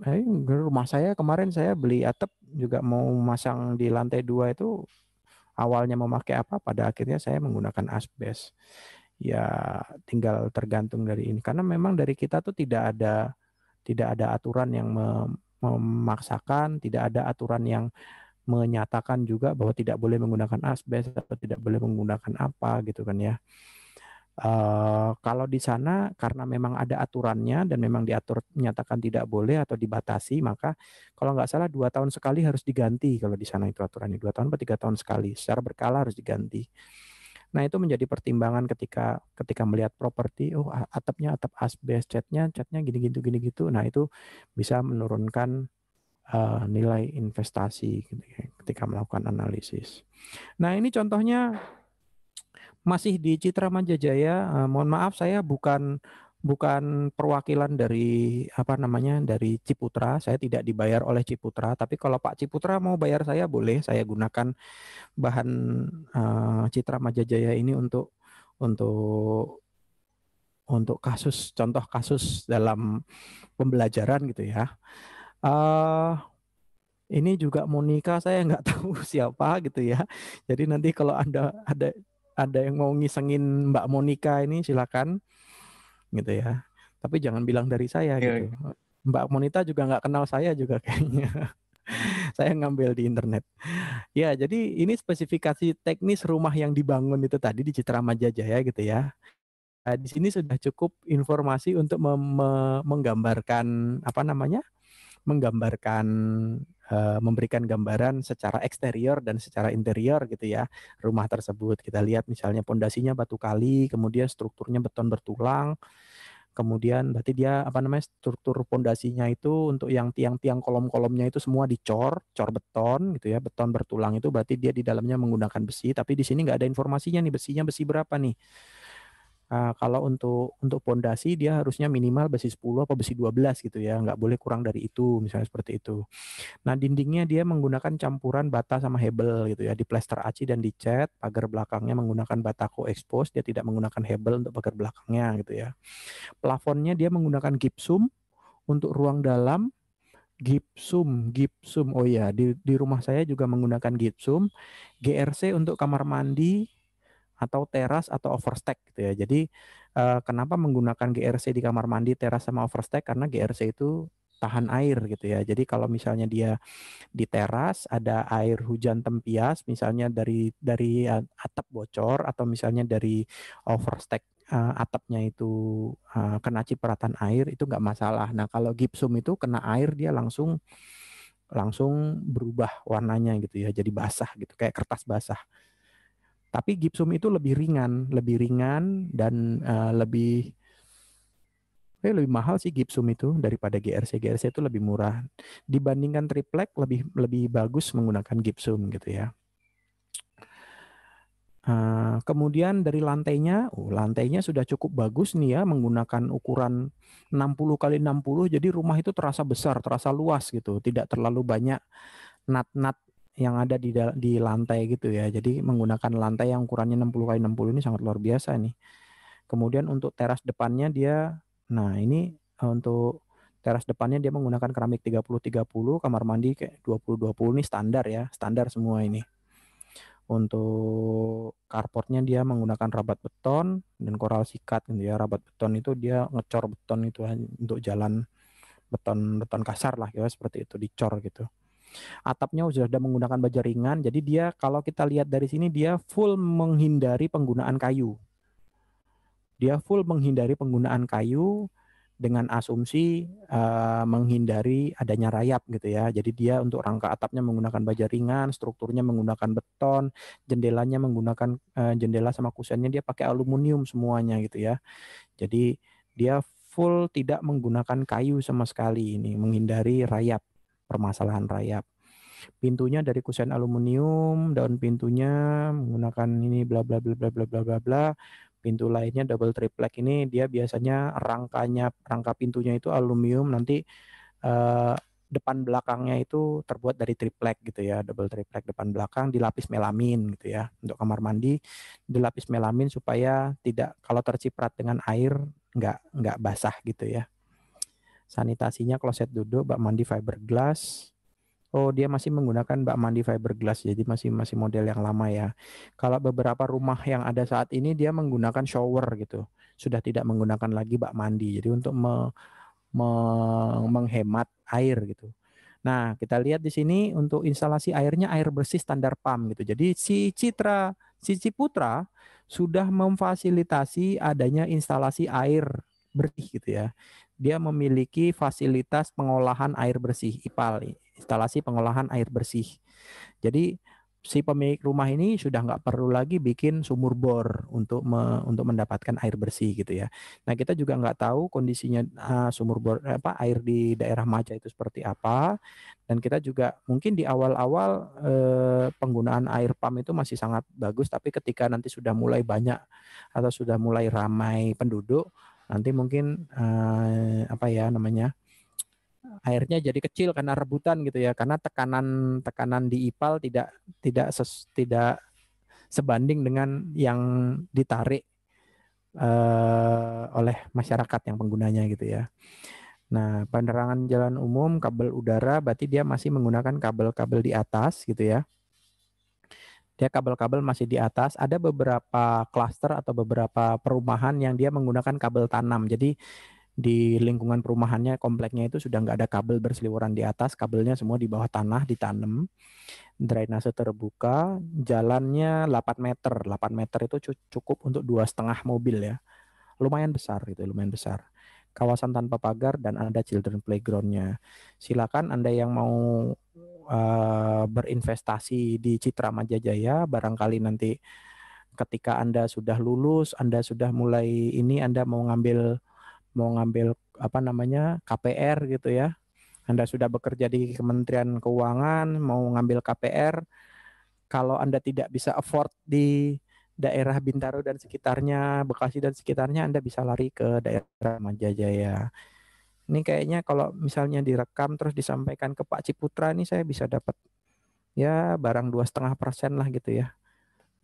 eh, rumah saya kemarin saya beli atap juga mau masang di lantai dua itu awalnya memakai apa pada akhirnya saya menggunakan asbes ya tinggal tergantung dari ini karena memang dari kita tuh tidak ada tidak ada aturan yang memaksakan tidak ada aturan yang menyatakan juga bahwa tidak boleh menggunakan asbes atau tidak boleh menggunakan apa gitu kan ya Eh, kalau di sana karena memang ada aturannya dan memang diatur menyatakan tidak boleh atau dibatasi, maka kalau nggak salah dua tahun sekali harus diganti kalau di sana itu aturannya dua tahun atau tiga tahun sekali secara berkala harus diganti. Nah itu menjadi pertimbangan ketika ketika melihat properti, oh atapnya atap asbes, catnya catnya gini gitu gini gitu. Nah itu bisa menurunkan uh, nilai investasi gitu ya, ketika melakukan analisis. Nah ini contohnya masih di Citra Manjajaya. Uh, eh, mohon maaf saya bukan bukan perwakilan dari apa namanya dari Ciputra. Saya tidak dibayar oleh Ciputra, tapi kalau Pak Ciputra mau bayar saya boleh. Saya gunakan bahan uh, eh, Citra Majajaya ini untuk untuk untuk kasus contoh kasus dalam pembelajaran gitu ya. Uh, ini juga Monica saya nggak tahu siapa gitu ya. Jadi nanti kalau anda ada ada yang mau ngisengin Mbak Monica ini silakan gitu ya. Tapi jangan bilang dari saya yeah. gitu. Iya. Mbak Monita juga nggak kenal saya juga kayaknya. saya ngambil di internet. Ya, jadi ini spesifikasi teknis rumah yang dibangun itu tadi di Majaja ya, gitu ya. Nah, di sini sudah cukup informasi untuk menggambarkan apa namanya? menggambarkan Eh, memberikan gambaran secara eksterior dan secara interior gitu ya rumah tersebut. Kita lihat misalnya pondasinya batu kali, kemudian strukturnya beton bertulang, kemudian berarti dia apa namanya struktur pondasinya itu untuk yang tiang-tiang kolom-kolomnya itu semua dicor, cor beton gitu ya, beton bertulang itu berarti dia di dalamnya menggunakan besi, tapi di sini nggak ada informasinya nih besinya besi berapa nih. Eh, kalau untuk untuk pondasi dia harusnya minimal besi 10 atau besi 12 gitu ya, nggak boleh kurang dari itu misalnya seperti itu. Nah dindingnya dia menggunakan campuran bata sama hebel gitu ya, di plester aci dan dicat. Pagar belakangnya menggunakan batako expose, dia tidak menggunakan hebel untuk pagar belakangnya gitu ya. Plafonnya dia menggunakan gipsum untuk ruang dalam gipsum gipsum oh ya di di rumah saya juga menggunakan gipsum GRC untuk kamar mandi atau teras atau overstack gitu ya. Jadi uh, kenapa menggunakan GRC di kamar mandi teras sama overstack karena GRC itu tahan air gitu ya. Jadi kalau misalnya dia di teras ada air hujan tempias misalnya dari dari atap bocor atau misalnya dari overstack eh, atapnya itu uh, kena cipratan air itu nggak masalah. Nah kalau gipsum itu kena air dia langsung langsung berubah warnanya gitu ya jadi basah gitu kayak kertas basah tapi gipsum itu lebih ringan, lebih ringan dan uh, lebih eh, lebih mahal sih gipsum itu daripada GRC. GRC itu lebih murah dibandingkan triplek lebih lebih bagus menggunakan gipsum gitu ya. Uh, kemudian dari lantainya, oh, lantainya sudah cukup bagus nih ya menggunakan ukuran 60 kali 60 jadi rumah itu terasa besar, terasa luas gitu, tidak terlalu banyak nat-nat yang ada di di lantai gitu ya. Jadi menggunakan lantai yang ukurannya 60 kali 60 ini sangat luar biasa nih. Kemudian untuk teras depannya dia nah ini e, untuk teras depannya dia menggunakan keramik 30 30, kamar mandi kayak 20 20 ini standar ya, standar semua ini. Untuk carportnya dia menggunakan rabat beton dan koral sikat gitu ya. Rabat beton itu dia ngecor beton itu untuk jalan beton beton kasar lah ya seperti itu dicor gitu Atapnya sudah menggunakan baja ringan, jadi dia kalau kita lihat dari sini dia full menghindari penggunaan kayu. Dia full menghindari penggunaan kayu dengan asumsi uh, menghindari adanya rayap gitu ya. Jadi dia untuk rangka atapnya menggunakan baja ringan, strukturnya menggunakan beton, jendelanya menggunakan uh, jendela sama kusennya dia pakai aluminium semuanya gitu ya. Jadi dia full tidak menggunakan kayu sama sekali ini, menghindari rayap permasalahan rayap. Pintunya dari kusen aluminium, daun pintunya menggunakan ini bla bla bla bla bla bla bla bla. Pintu lainnya double triplek ini dia biasanya rangkanya rangka pintunya itu aluminium nanti eh, depan belakangnya itu terbuat dari triplek gitu ya, double triplek depan belakang dilapis melamin gitu ya. Untuk kamar mandi dilapis melamin supaya tidak kalau terciprat dengan air nggak nggak basah gitu ya sanitasinya kloset duduk, bak mandi fiberglass. Oh, dia masih menggunakan bak mandi fiberglass, jadi masih masih model yang lama ya. Kalau beberapa rumah yang ada saat ini dia menggunakan shower gitu, sudah tidak menggunakan lagi bak mandi. Jadi untuk me, me, menghemat air gitu. Nah, kita lihat di sini untuk instalasi airnya air bersih standar PAM gitu. Jadi si Citra, si Ciputra sudah memfasilitasi adanya instalasi air bersih gitu ya dia memiliki fasilitas pengolahan air bersih IPAL, instalasi pengolahan air bersih. Jadi si pemilik rumah ini sudah nggak perlu lagi bikin sumur bor untuk me, untuk mendapatkan air bersih gitu ya. Nah kita juga nggak tahu kondisinya uh, sumur bor apa air di daerah Maja itu seperti apa dan kita juga mungkin di awal-awal uh, penggunaan air pam itu masih sangat bagus tapi ketika nanti sudah mulai banyak atau sudah mulai ramai penduduk nanti mungkin eh, apa ya namanya airnya jadi kecil karena rebutan gitu ya karena tekanan tekanan di ipal tidak tidak ses, tidak sebanding dengan yang ditarik eh, oleh masyarakat yang penggunanya gitu ya. Nah, penerangan jalan umum kabel udara berarti dia masih menggunakan kabel-kabel di atas gitu ya dia kabel-kabel masih di atas. Ada beberapa klaster atau beberapa perumahan yang dia menggunakan kabel tanam. Jadi di lingkungan perumahannya kompleknya itu sudah nggak ada kabel berseliweran di atas, kabelnya semua di bawah tanah ditanam. Drainase terbuka, jalannya 8 meter. 8 meter itu cukup untuk dua setengah mobil ya. Lumayan besar gitu, lumayan besar. Kawasan tanpa pagar dan ada children playgroundnya. Silakan Anda yang mau Eh, berinvestasi di Citra Majajaya barangkali nanti ketika Anda sudah lulus, Anda sudah mulai ini Anda mau ngambil mau ngambil apa namanya KPR gitu ya. Anda sudah bekerja di Kementerian Keuangan, mau ngambil KPR, kalau Anda tidak bisa afford di daerah Bintaro dan sekitarnya, Bekasi dan sekitarnya, Anda bisa lari ke daerah Majajaya. Ini kayaknya kalau misalnya direkam terus disampaikan ke Pak Ciputra ini saya bisa dapat ya barang dua setengah persen lah gitu ya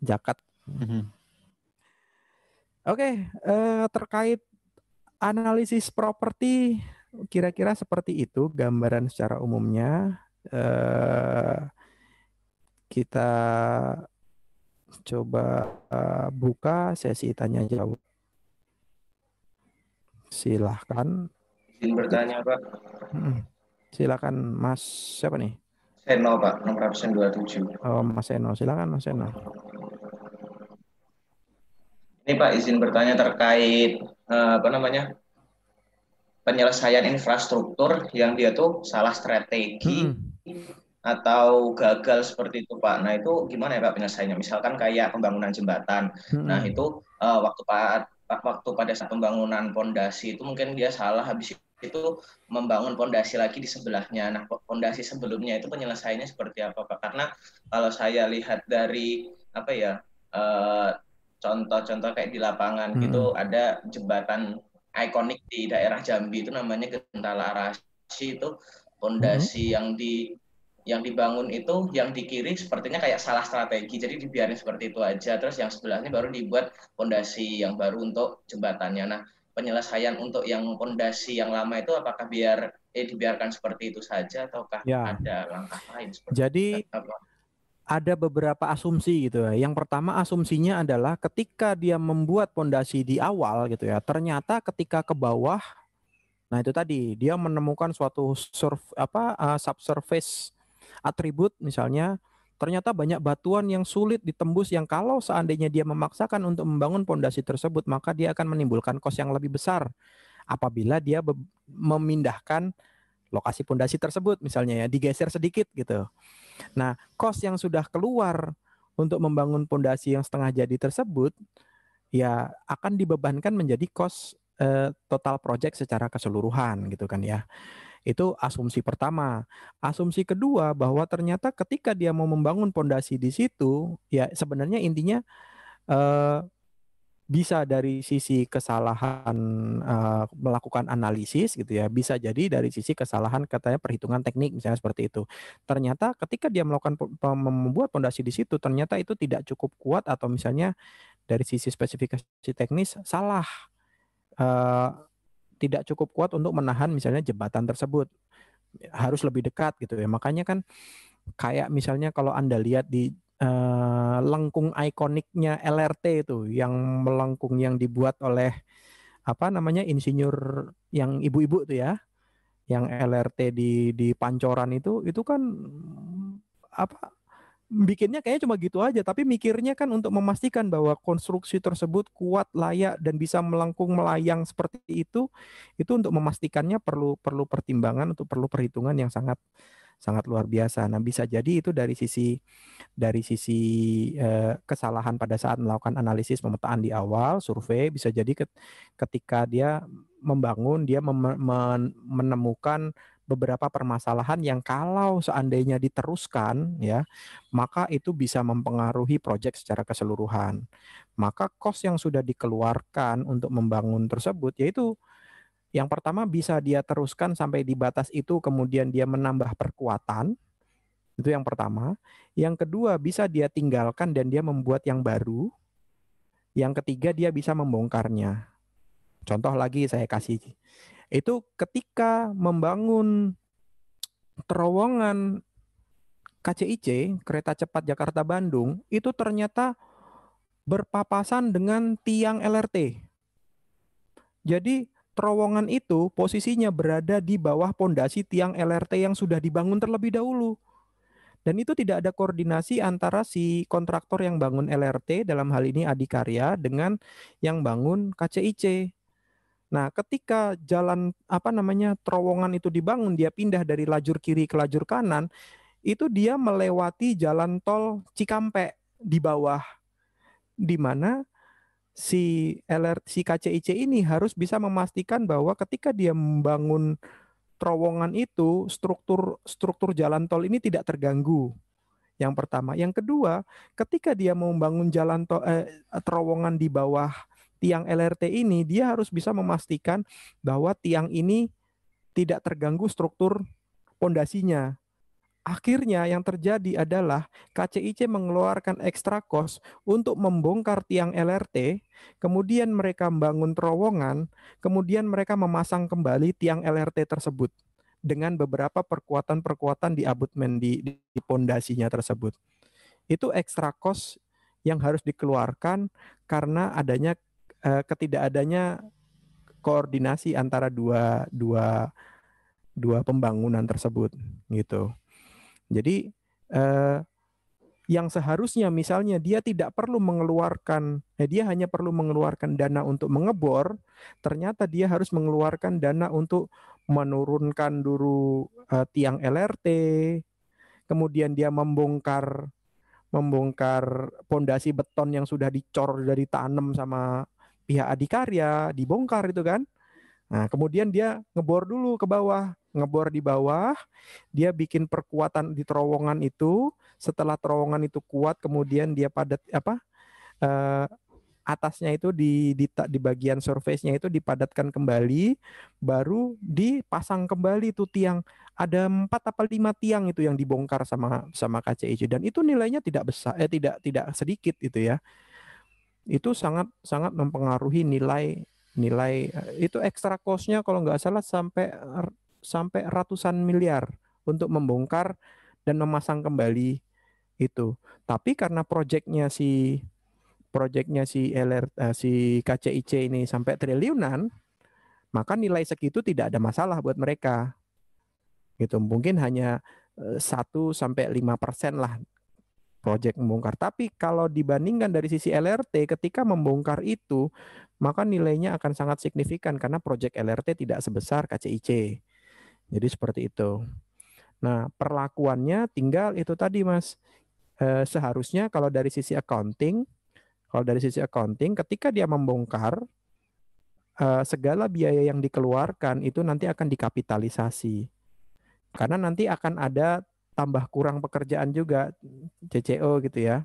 jakat. Mm-hmm. Oke, okay, eh, terkait analisis properti kira-kira seperti itu gambaran secara umumnya. Eh, kita coba eh, buka sesi tanya jawab. Silahkan izin bertanya Pak. Silakan Mas siapa nih? Seno Pak, nomor absen 27. Oh Mas Seno, silakan Mas Seno. Ini Pak izin bertanya terkait eh, apa namanya penyelesaian infrastruktur yang dia tuh salah strategi hmm. atau gagal seperti itu Pak. Nah itu gimana ya Pak penyelesaiannya? Misalkan kayak pembangunan jembatan. Hmm. Nah itu eh, waktu Pak waktu pada saat pembangunan pondasi itu mungkin dia salah habis itu membangun pondasi lagi di sebelahnya. Nah, pondasi sebelumnya itu penyelesaiannya seperti apa, Pak? Karena kalau saya lihat dari apa ya eh, contoh-contoh kayak di lapangan hmm. gitu ada jembatan ikonik di daerah Jambi itu namanya Gentala Arasi itu pondasi hmm. yang di yang dibangun itu yang di kiri sepertinya kayak salah strategi jadi dibiarin seperti itu aja terus yang sebelahnya baru dibuat pondasi yang baru untuk jembatannya nah penyelesaian untuk yang fondasi yang lama itu apakah biar eh, dibiarkan seperti itu saja ataukah ya. ada langkah lain Jadi itu? ada beberapa asumsi gitu ya. Yang pertama asumsinya adalah ketika dia membuat fondasi di awal gitu ya, ternyata ketika ke bawah nah itu tadi dia menemukan suatu surf apa uh, subsurface atribut misalnya ternyata banyak batuan yang sulit ditembus yang kalau seandainya dia memaksakan untuk membangun pondasi tersebut maka dia akan menimbulkan kos yang lebih besar apabila dia memindahkan lokasi pondasi tersebut misalnya ya digeser sedikit gitu. Nah, kos yang sudah keluar untuk membangun pondasi yang setengah jadi tersebut ya akan dibebankan menjadi kos eh, total project secara keseluruhan gitu kan ya. Itu asumsi pertama. Asumsi kedua bahwa ternyata ketika dia mau membangun pondasi di situ, ya sebenarnya intinya eh, bisa dari sisi kesalahan uh, melakukan analisis gitu ya bisa jadi dari sisi kesalahan katanya perhitungan teknik misalnya seperti itu ternyata ketika dia melakukan membuat pondasi di situ ternyata itu tidak cukup kuat atau misalnya dari sisi spesifikasi teknis salah uh, tidak cukup kuat untuk menahan misalnya jembatan tersebut harus lebih dekat gitu ya makanya kan kayak misalnya kalau anda lihat di uh, lengkung ikoniknya LRT itu yang melengkung yang dibuat oleh apa namanya insinyur yang ibu-ibu tuh ya yang LRT di di Pancoran itu itu kan apa bikinnya kayaknya cuma gitu aja, tapi mikirnya kan untuk memastikan bahwa konstruksi tersebut kuat, layak dan bisa melengkung melayang seperti itu, itu untuk memastikannya perlu perlu pertimbangan untuk perlu perhitungan yang sangat sangat luar biasa. Nah, bisa jadi itu dari sisi dari sisi eh, kesalahan pada saat melakukan analisis pemetaan di awal survei bisa jadi ketika dia membangun dia menemukan beberapa permasalahan yang kalau seandainya diteruskan ya, maka itu bisa mempengaruhi proyek secara keseluruhan. Maka cost yang sudah dikeluarkan untuk membangun tersebut yaitu yang pertama bisa dia teruskan sampai di batas itu kemudian dia menambah perkuatan. Itu yang pertama. Yang kedua bisa dia tinggalkan dan dia membuat yang baru. Yang ketiga dia bisa membongkarnya. Contoh lagi saya kasih itu ketika membangun terowongan KCIC kereta cepat Jakarta Bandung itu ternyata berpapasan dengan tiang LRT. Jadi terowongan itu posisinya berada di bawah pondasi tiang LRT yang sudah dibangun terlebih dahulu. Dan itu tidak ada koordinasi antara si kontraktor yang bangun LRT dalam hal ini Adikarya dengan yang bangun KCIC. Nah, ketika jalan apa namanya terowongan itu dibangun, dia pindah dari lajur kiri ke lajur kanan, itu dia melewati jalan tol Cikampek di bawah, di mana si LRT si KCIC ini harus bisa memastikan bahwa ketika dia membangun terowongan itu struktur struktur jalan tol ini tidak terganggu. Yang pertama, yang kedua, ketika dia mau membangun jalan tol eh, terowongan di bawah tiang LRT ini dia harus bisa memastikan bahwa tiang ini tidak terganggu struktur pondasinya. Akhirnya yang terjadi adalah KCIC mengeluarkan ekstra kos untuk membongkar tiang LRT, kemudian mereka membangun terowongan, kemudian mereka memasang kembali tiang LRT tersebut dengan beberapa perkuatan-perkuatan di abutmen di pondasinya tersebut. Itu ekstra kos yang harus dikeluarkan karena adanya uh, ketidakadanya koordinasi antara dua dua dua pembangunan tersebut gitu. Jadi uh, yang seharusnya misalnya dia tidak perlu mengeluarkan eh, dia hanya perlu mengeluarkan dana untuk mengebor, ternyata dia harus mengeluarkan dana untuk menurunkan dulu eh, tiang LRT, kemudian dia membongkar membongkar pondasi beton yang sudah dicor dari tanam sama pihak Adikarya dibongkar itu kan. Nah, kemudian dia ngebor dulu ke bawah, ngebor di bawah, dia bikin perkuatan di terowongan itu. Setelah terowongan itu kuat, kemudian dia padat apa? Eh, atasnya itu di, di di bagian surface-nya itu dipadatkan kembali, baru dipasang kembali itu tiang. Ada empat apa lima tiang itu yang dibongkar sama sama KCIJ dan itu nilainya tidak besar, eh tidak tidak sedikit itu ya itu sangat sangat mempengaruhi nilai nilai eh, itu ekstra costnya kalau nggak salah sampai sampai ratusan miliar untuk membongkar dan memasang kembali itu. Tapi karena proyeknya si proyeknya si LR uh, eh, si KCIC ini sampai triliunan, maka nilai segitu tidak ada masalah buat mereka. Gitu. Mungkin hanya eh, satu sampai lima persen lah project membongkar. Tapi kalau dibandingkan dari sisi LRT ketika membongkar itu maka nilainya akan sangat signifikan karena project LRT tidak sebesar KCIC. Jadi seperti itu. Nah, perlakuannya tinggal itu tadi Mas. Eh, seharusnya kalau dari sisi accounting kalau dari sisi accounting ketika dia membongkar eh, segala biaya yang dikeluarkan itu nanti akan dikapitalisasi. Karena nanti akan ada tambah kurang pekerjaan juga CCO gitu ya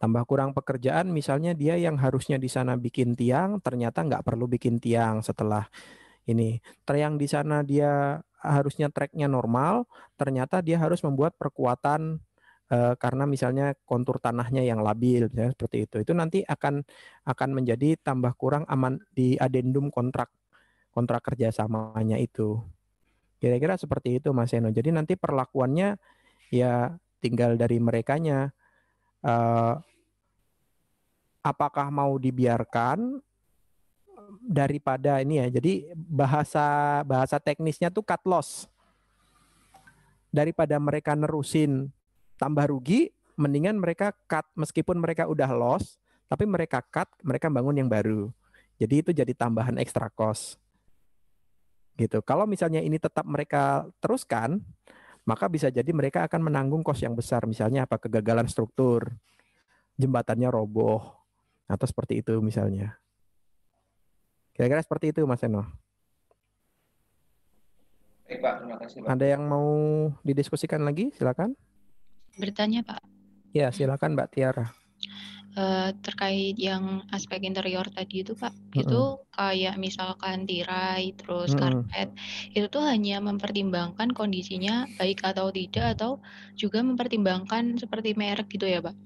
tambah kurang pekerjaan misalnya dia yang harusnya di sana bikin tiang ternyata nggak perlu bikin tiang setelah ini yang di sana dia harusnya treknya normal ternyata dia harus membuat perkuatan eh, karena misalnya kontur tanahnya yang labil ya, seperti itu itu nanti akan akan menjadi tambah kurang aman di adendum kontrak kontrak kerjasamanya itu Kira-kira seperti itu Mas Eno. Jadi nanti perlakuannya ya tinggal dari merekanya. Uh, apakah mau dibiarkan daripada ini ya. Jadi bahasa bahasa teknisnya tuh cut loss. Daripada mereka nerusin tambah rugi, mendingan mereka cut meskipun mereka udah loss, tapi mereka cut, mereka bangun yang baru. Jadi itu jadi tambahan ekstra cost gitu. Kalau misalnya ini tetap mereka teruskan, maka bisa jadi mereka akan menanggung kos yang besar, misalnya apa kegagalan struktur, jembatannya roboh, atau seperti itu misalnya. Kira-kira seperti itu Mas Eno. Baik Pak, terima kasih Pak. Ada yang mau didiskusikan lagi? Silakan. Bertanya Pak. Ya, silakan Mbak Tiara. Eh, terkait yang aspek interior tadi itu Pak, mm-hmm. itu kayak misalkan tirai, terus mm-hmm. karpet, itu tuh hanya mempertimbangkan kondisinya baik atau tidak atau juga mempertimbangkan seperti merek gitu ya Pak?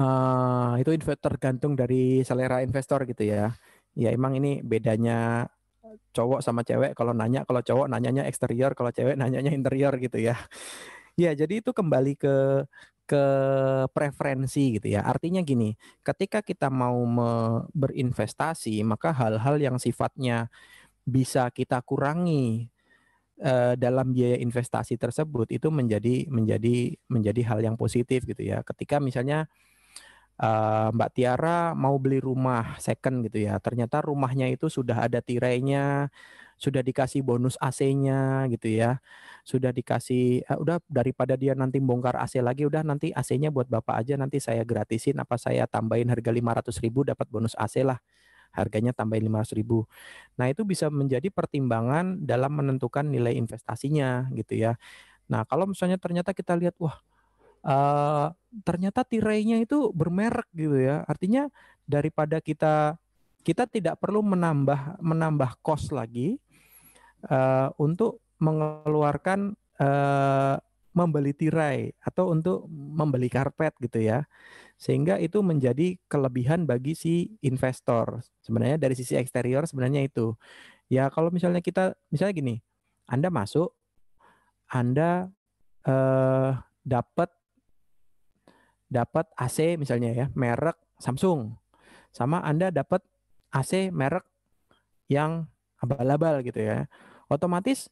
Uh, itu gantung dari selera investor gitu ya. Ya emang ini bedanya cowok sama cewek kalau nanya kalau cowok nanyanya eksterior kalau cewek nanyanya interior gitu ya ya jadi itu kembali ke ke preferensi gitu ya. Artinya gini, ketika kita mau berinvestasi, maka hal-hal yang sifatnya bisa kita kurangi eh, dalam biaya investasi tersebut itu menjadi menjadi menjadi hal yang positif gitu ya. Ketika misalnya Uh, Mbak Tiara mau beli rumah second gitu ya. Ternyata rumahnya itu sudah ada tirainya, sudah dikasih bonus AC-nya gitu ya sudah dikasih eh, udah daripada dia nanti bongkar AC lagi udah nanti AC-nya buat Bapak aja nanti saya gratisin apa saya tambahin harga 500 ribu dapat bonus AC lah harganya tambahin 500 ribu. Nah itu bisa menjadi pertimbangan dalam menentukan nilai investasinya gitu ya. Nah kalau misalnya ternyata kita lihat wah uh, ternyata tirainya itu bermerek gitu ya. Artinya daripada kita kita tidak perlu menambah menambah kos lagi uh, untuk mengeluarkan uh, membeli tirai atau untuk membeli karpet gitu ya. Sehingga itu menjadi kelebihan bagi si investor. Sebenarnya dari sisi eksterior sebenarnya itu. Ya kalau misalnya kita misalnya gini, Anda masuk, Anda eh, dapat dapat AC misalnya ya, merek Samsung. Sama Anda dapat AC merek yang abal-abal gitu ya. Otomatis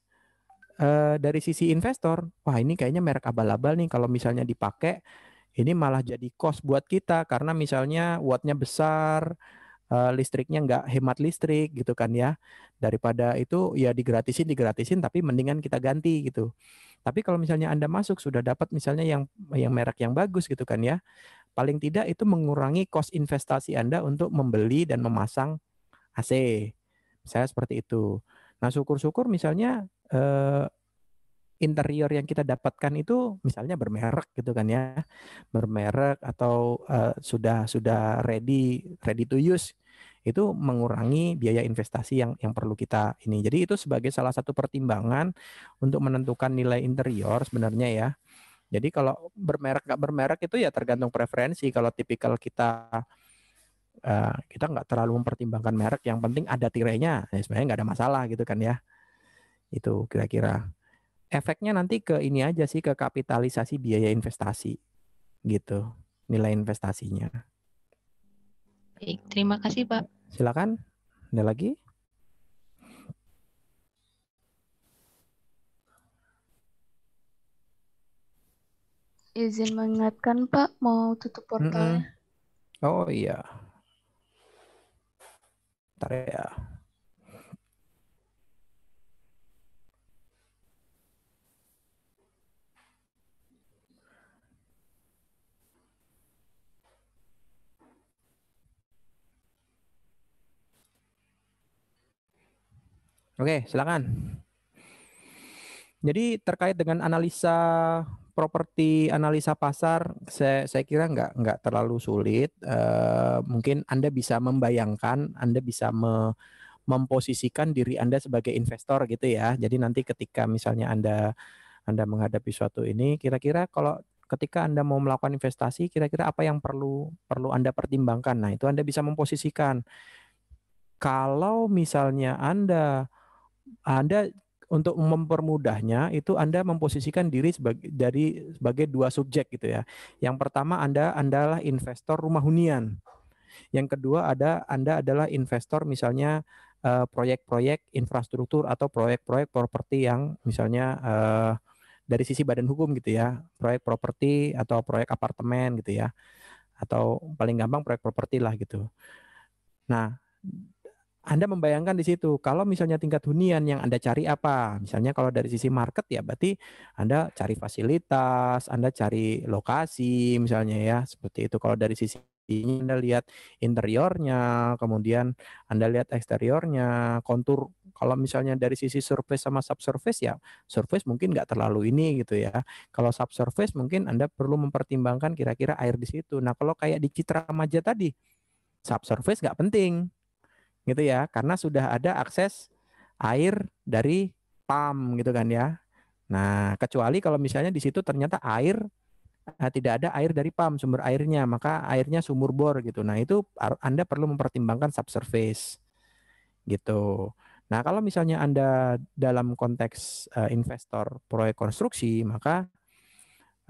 Eh, dari sisi investor, wah ini kayaknya merek abal-abal nih kalau misalnya dipakai ini malah jadi cost buat kita karena misalnya wattnya besar, uh, listriknya nggak hemat listrik gitu kan ya. Daripada itu ya digratisin digratisin tapi mendingan kita ganti gitu. Tapi kalau misalnya Anda masuk sudah dapat misalnya yang yang merek yang bagus gitu kan ya. Paling tidak itu mengurangi cost investasi Anda untuk membeli dan memasang AC. Saya seperti itu. Nah, syukur-syukur misalnya eh, interior yang kita dapatkan itu misalnya bermerek gitu kan ya bermerek atau uh, sudah sudah ready ready to use itu mengurangi biaya investasi yang yang perlu kita ini jadi itu sebagai salah satu pertimbangan untuk menentukan nilai interior sebenarnya ya jadi kalau bermerek nggak bermerek itu ya tergantung preferensi kalau tipikal kita uh, kita nggak terlalu mempertimbangkan merek yang penting ada tirainya ya sebenarnya nggak ada masalah gitu kan ya itu kira-kira efeknya nanti ke ini aja sih ke kapitalisasi biaya investasi gitu nilai investasinya. Baik, terima kasih Pak. Silakan. Ada lagi? Izin mengingatkan Pak, mau tutup portal. Mm -mm. Oh iya. Ntar ya. Oke, silakan. Jadi terkait dengan analisa properti, analisa pasar, saya, saya kira nggak nggak terlalu sulit. Uh, mungkin Anda bisa membayangkan, Anda bisa me, memposisikan diri Anda sebagai investor gitu ya. Jadi nanti ketika misalnya Anda Anda menghadapi suatu ini, kira-kira kalau ketika Anda mau melakukan investasi, kira-kira apa yang perlu perlu Anda pertimbangkan. Nah, itu Anda bisa memposisikan. Kalau misalnya Anda anda untuk mempermudahnya itu Anda memposisikan diri sebagai dari sebagai dua subjek gitu ya. Yang pertama Anda adalah investor rumah hunian. Yang kedua ada Anda adalah investor misalnya proyek eh, proyek-proyek infrastruktur atau proyek-proyek properti yang misalnya uh, dari sisi badan hukum gitu ya, proyek properti atau proyek apartemen gitu ya. Atau paling gampang proyek properti lah gitu. Nah, anda membayangkan di situ, kalau misalnya tingkat hunian yang Anda cari apa? Misalnya kalau dari sisi market ya berarti Anda cari fasilitas, Anda cari lokasi misalnya ya, seperti itu. Kalau dari sisi ini Anda lihat interiornya, kemudian Anda lihat eksteriornya, kontur kalau misalnya dari sisi surface sama subsurface ya surface mungkin nggak terlalu ini gitu ya kalau subsurface mungkin anda perlu mempertimbangkan kira-kira air di situ nah kalau kayak di Citra Maja tadi subsurface nggak penting gitu ya karena sudah ada akses air dari pam gitu kan ya nah kecuali kalau misalnya di situ ternyata air nah, tidak ada air dari pam sumber airnya maka airnya sumur bor gitu nah itu anda perlu mempertimbangkan subsurface gitu nah kalau misalnya anda dalam konteks uh, investor proyek konstruksi maka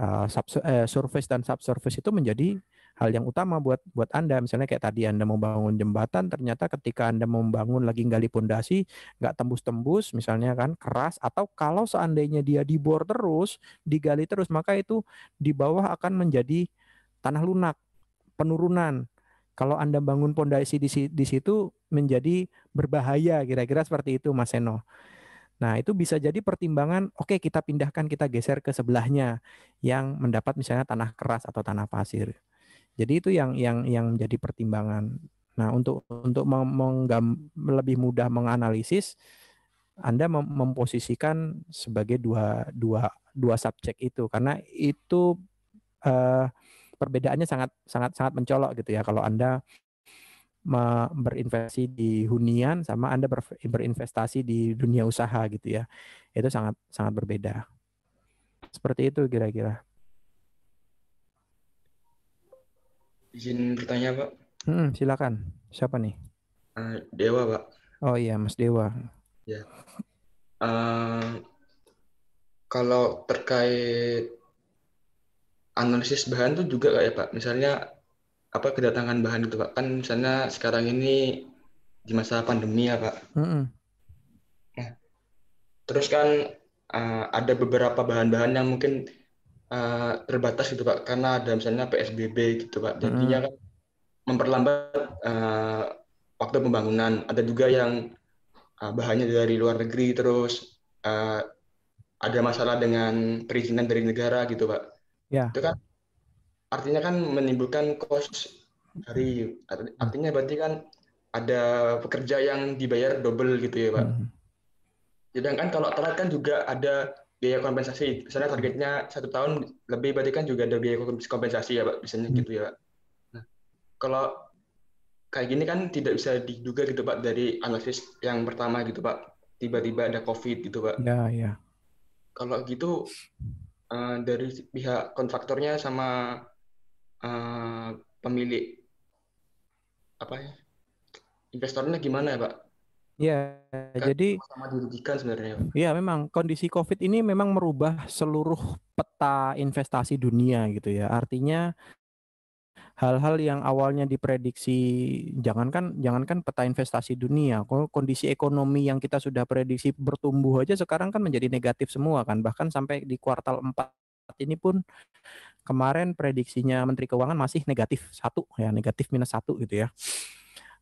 uh, eh, sub, dan subsurface itu menjadi hal yang utama buat buat Anda. Misalnya kayak tadi Anda membangun jembatan, ternyata ketika Anda membangun lagi gali pondasi, nggak tembus-tembus, misalnya kan keras, atau kalau seandainya dia dibor terus, digali terus, maka itu di bawah akan menjadi tanah lunak, penurunan. Kalau Anda bangun pondasi di, di situ menjadi berbahaya, kira-kira seperti itu Mas Seno. Nah, itu bisa jadi pertimbangan, oke okay, kita pindahkan, kita geser ke sebelahnya yang mendapat misalnya tanah keras atau tanah pasir. Jadi itu yang yang yang menjadi pertimbangan. Nah, untuk untuk menggam, lebih mudah menganalisis anda mem memposisikan sebagai dua dua dua subjek itu karena itu uh, perbedaannya sangat sangat sangat mencolok gitu ya kalau Anda berinvestasi di hunian sama Anda ber berinvestasi di dunia usaha gitu ya. Itu sangat sangat berbeda. Seperti itu kira-kira. Izin bertanya, Pak. Hmm, silakan. Siapa nih? Uh, Dewa, Pak. Oh iya, Mas Dewa. Ya. Uh, kalau terkait analisis bahan tuh juga kayak ya, Pak. Misalnya apa kedatangan bahan itu Pak? Kan misalnya sekarang ini di masa pandemi ya Pak. Mm -hmm. Nah, terus kan uh, ada beberapa bahan-bahan yang mungkin Eh, terbatas gitu pak karena ada misalnya PSBB gitu pak hmm. jadinya hmm. kan memperlambat uh, waktu pembangunan ada juga yang uh, bahannya dari luar negeri terus uh, ada masalah dengan perizinan dari negara gitu pak ya. itu kan artinya kan menimbulkan cost dari hmm. artinya berarti kan ada pekerja yang dibayar double gitu ya pak hmm. sedangkan kalau telat kan juga ada biaya kompensasi misalnya targetnya satu tahun lebih berarti kan juga ada biaya kompensasi ya pak biasanya hmm. gitu ya pak nah kalau kayak gini kan tidak bisa diduga gitu pak dari analisis yang pertama gitu pak tiba-tiba ada covid gitu pak ya ya kalau gitu eh, dari pihak kontraktornya sama eh, pemilik apa ya investornya gimana ya pak Ya, jadi sama dirugikan sebenarnya. Ya, memang kondisi Covid ini memang merubah seluruh peta investasi dunia gitu ya. Artinya hal-hal yang awalnya diprediksi jangankan jangankan peta investasi dunia, kondisi ekonomi yang kita sudah prediksi bertumbuh aja sekarang kan menjadi negatif semua kan. Bahkan sampai di kuartal 4 ini pun kemarin prediksinya Menteri Keuangan masih negatif satu ya, negatif minus satu gitu ya.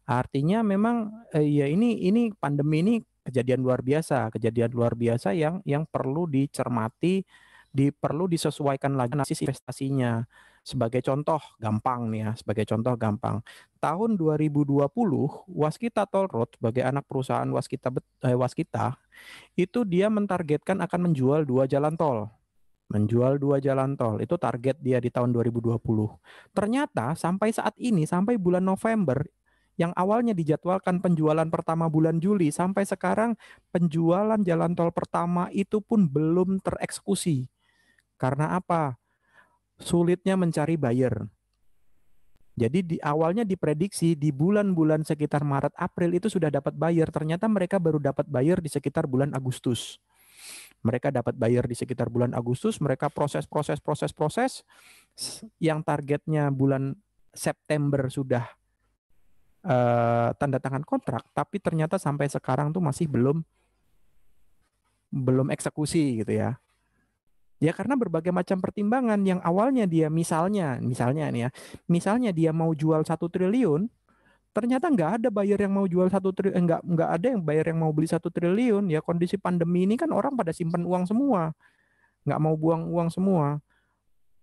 Artinya memang eh, ya ini ini pandemi ini kejadian luar biasa, kejadian luar biasa yang yang perlu dicermati, di perlu disesuaikan lagi nasi investasinya. Sebagai contoh gampang nih ya, sebagai contoh gampang. Tahun 2020 Waskita Toll Road sebagai anak perusahaan Waskita eh, Waskita itu dia mentargetkan akan menjual dua jalan tol menjual dua jalan tol itu target dia di tahun 2020. Ternyata sampai saat ini sampai bulan November yang awalnya dijadwalkan penjualan pertama bulan Juli sampai sekarang penjualan jalan tol pertama itu pun belum tereksekusi. Karena apa? Sulitnya mencari buyer. Jadi di awalnya diprediksi di bulan-bulan sekitar Maret April itu sudah dapat buyer, ternyata mereka baru dapat buyer di sekitar bulan Agustus. Mereka dapat buyer di sekitar bulan Agustus, mereka proses proses proses proses yang targetnya bulan September sudah uh, tanda tangan kontrak tapi ternyata sampai sekarang tuh masih belum belum eksekusi gitu ya. Ya karena berbagai macam pertimbangan yang awalnya dia misalnya, misalnya nih ya, misalnya dia mau jual satu triliun, ternyata nggak ada buyer yang mau jual satu triliun, eh, nggak nggak ada yang buyer yang mau beli satu triliun. Ya kondisi pandemi ini kan orang pada simpan uang semua, nggak mau buang uang semua.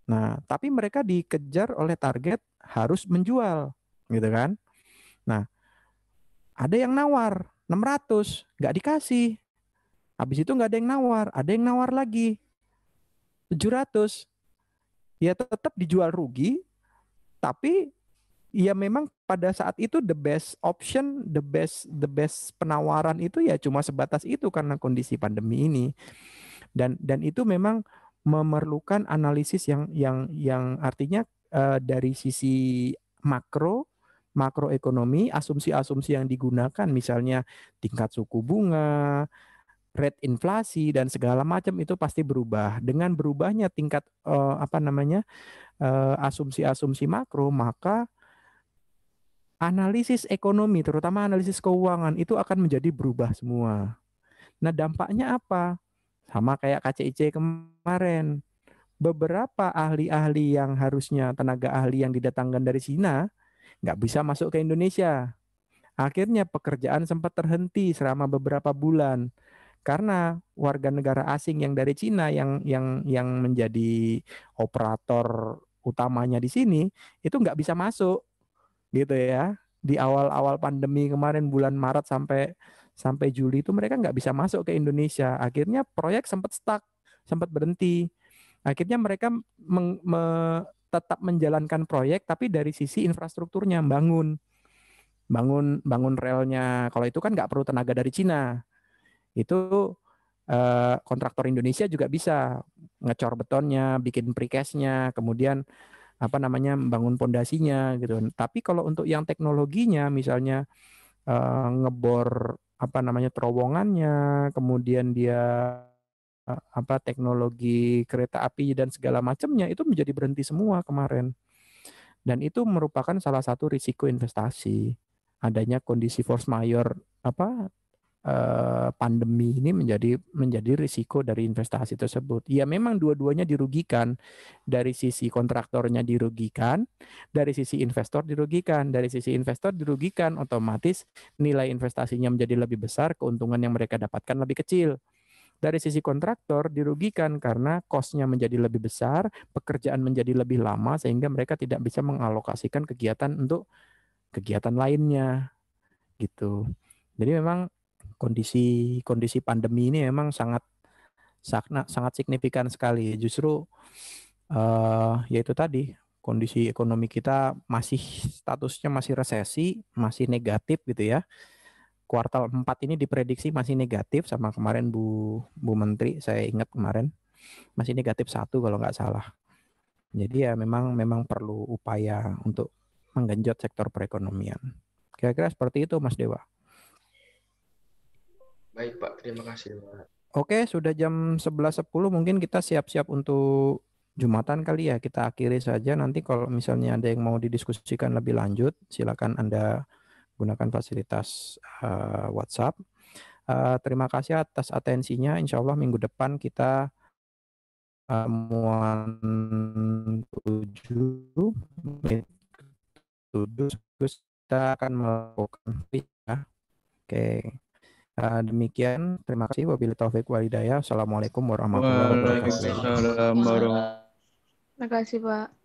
Nah tapi mereka dikejar oleh target harus menjual, gitu kan? Nah, ada yang nawar 600, nggak dikasih. Habis itu nggak ada yang nawar, ada yang nawar lagi 700. Ya tetap dijual rugi, tapi ya memang pada saat itu the best option, the best the best penawaran itu ya cuma sebatas itu karena kondisi pandemi ini. Dan dan itu memang memerlukan analisis yang yang yang artinya uh, dari sisi makro makroekonomi, asumsi-asumsi yang digunakan misalnya tingkat suku bunga, rate inflasi dan segala macam itu pasti berubah. Dengan berubahnya tingkat eh, apa namanya eh, asumsi-asumsi makro, maka analisis ekonomi, terutama analisis keuangan itu akan menjadi berubah semua. Nah dampaknya apa? Sama kayak KCIC kemarin, beberapa ahli-ahli yang harusnya tenaga ahli yang didatangkan dari Cina nggak bisa masuk ke Indonesia. Akhirnya pekerjaan sempat terhenti selama beberapa bulan karena warga negara asing yang dari Cina yang yang yang menjadi operator utamanya di sini itu nggak bisa masuk gitu ya di awal-awal pandemi kemarin bulan Maret sampai sampai Juli itu mereka nggak bisa masuk ke Indonesia akhirnya proyek sempat stuck sempat berhenti akhirnya mereka meng, me, tetap menjalankan proyek tapi dari sisi infrastrukturnya bangun bangun bangun relnya kalau itu kan nggak perlu tenaga dari Cina itu eh, kontraktor Indonesia juga bisa ngecor betonnya bikin precastnya kemudian apa namanya bangun pondasinya gitu tapi kalau untuk yang teknologinya misalnya eh, ngebor apa namanya terowongannya kemudian dia Eh, apa teknologi kereta api dan segala macamnya itu menjadi berhenti semua kemarin. Dan itu merupakan salah satu risiko investasi. Adanya kondisi force mayor apa eh, pandemi ini menjadi menjadi risiko dari investasi tersebut. Ya memang dua-duanya dirugikan. Dari sisi kontraktornya dirugikan, dari sisi investor dirugikan, dari sisi investor dirugikan otomatis nilai investasinya menjadi lebih besar, keuntungan yang mereka dapatkan lebih kecil dari sisi kontraktor dirugikan karena kosnya menjadi lebih besar, pekerjaan menjadi lebih lama sehingga mereka tidak bisa mengalokasikan kegiatan untuk kegiatan lainnya gitu. Jadi memang kondisi kondisi pandemi ini memang sangat sangat signifikan sekali. Justru uh, eh, yaitu tadi kondisi ekonomi kita masih statusnya masih resesi, masih negatif gitu ya kuartal 4 ini diprediksi masih negatif sama kemarin Bu Bu Menteri saya ingat kemarin masih negatif satu kalau nggak salah. Jadi ya memang memang perlu upaya untuk menggenjot sektor perekonomian. Kira-kira seperti itu Mas Dewa. Baik Pak, terima kasih. Pak. Oke, sudah jam 11.10 mungkin kita siap-siap untuk Jumatan kali ya kita akhiri saja nanti kalau misalnya ada yang mau didiskusikan lebih lanjut silakan Anda gunakan fasilitas uh, WhatsApp. Uh, terima kasih atas atensinya. Insya Allah minggu depan kita temuan eh, tujuh tujuh kita akan melakukan ya. Oke. Uh, demikian, terima kasih. Wabillahi taufik Walidaya. Assalamualaikum warahmatullahi wabarakatuh. Waalaikumsalam warahmatullahi wabarakatuh. Terima kasih, Pak.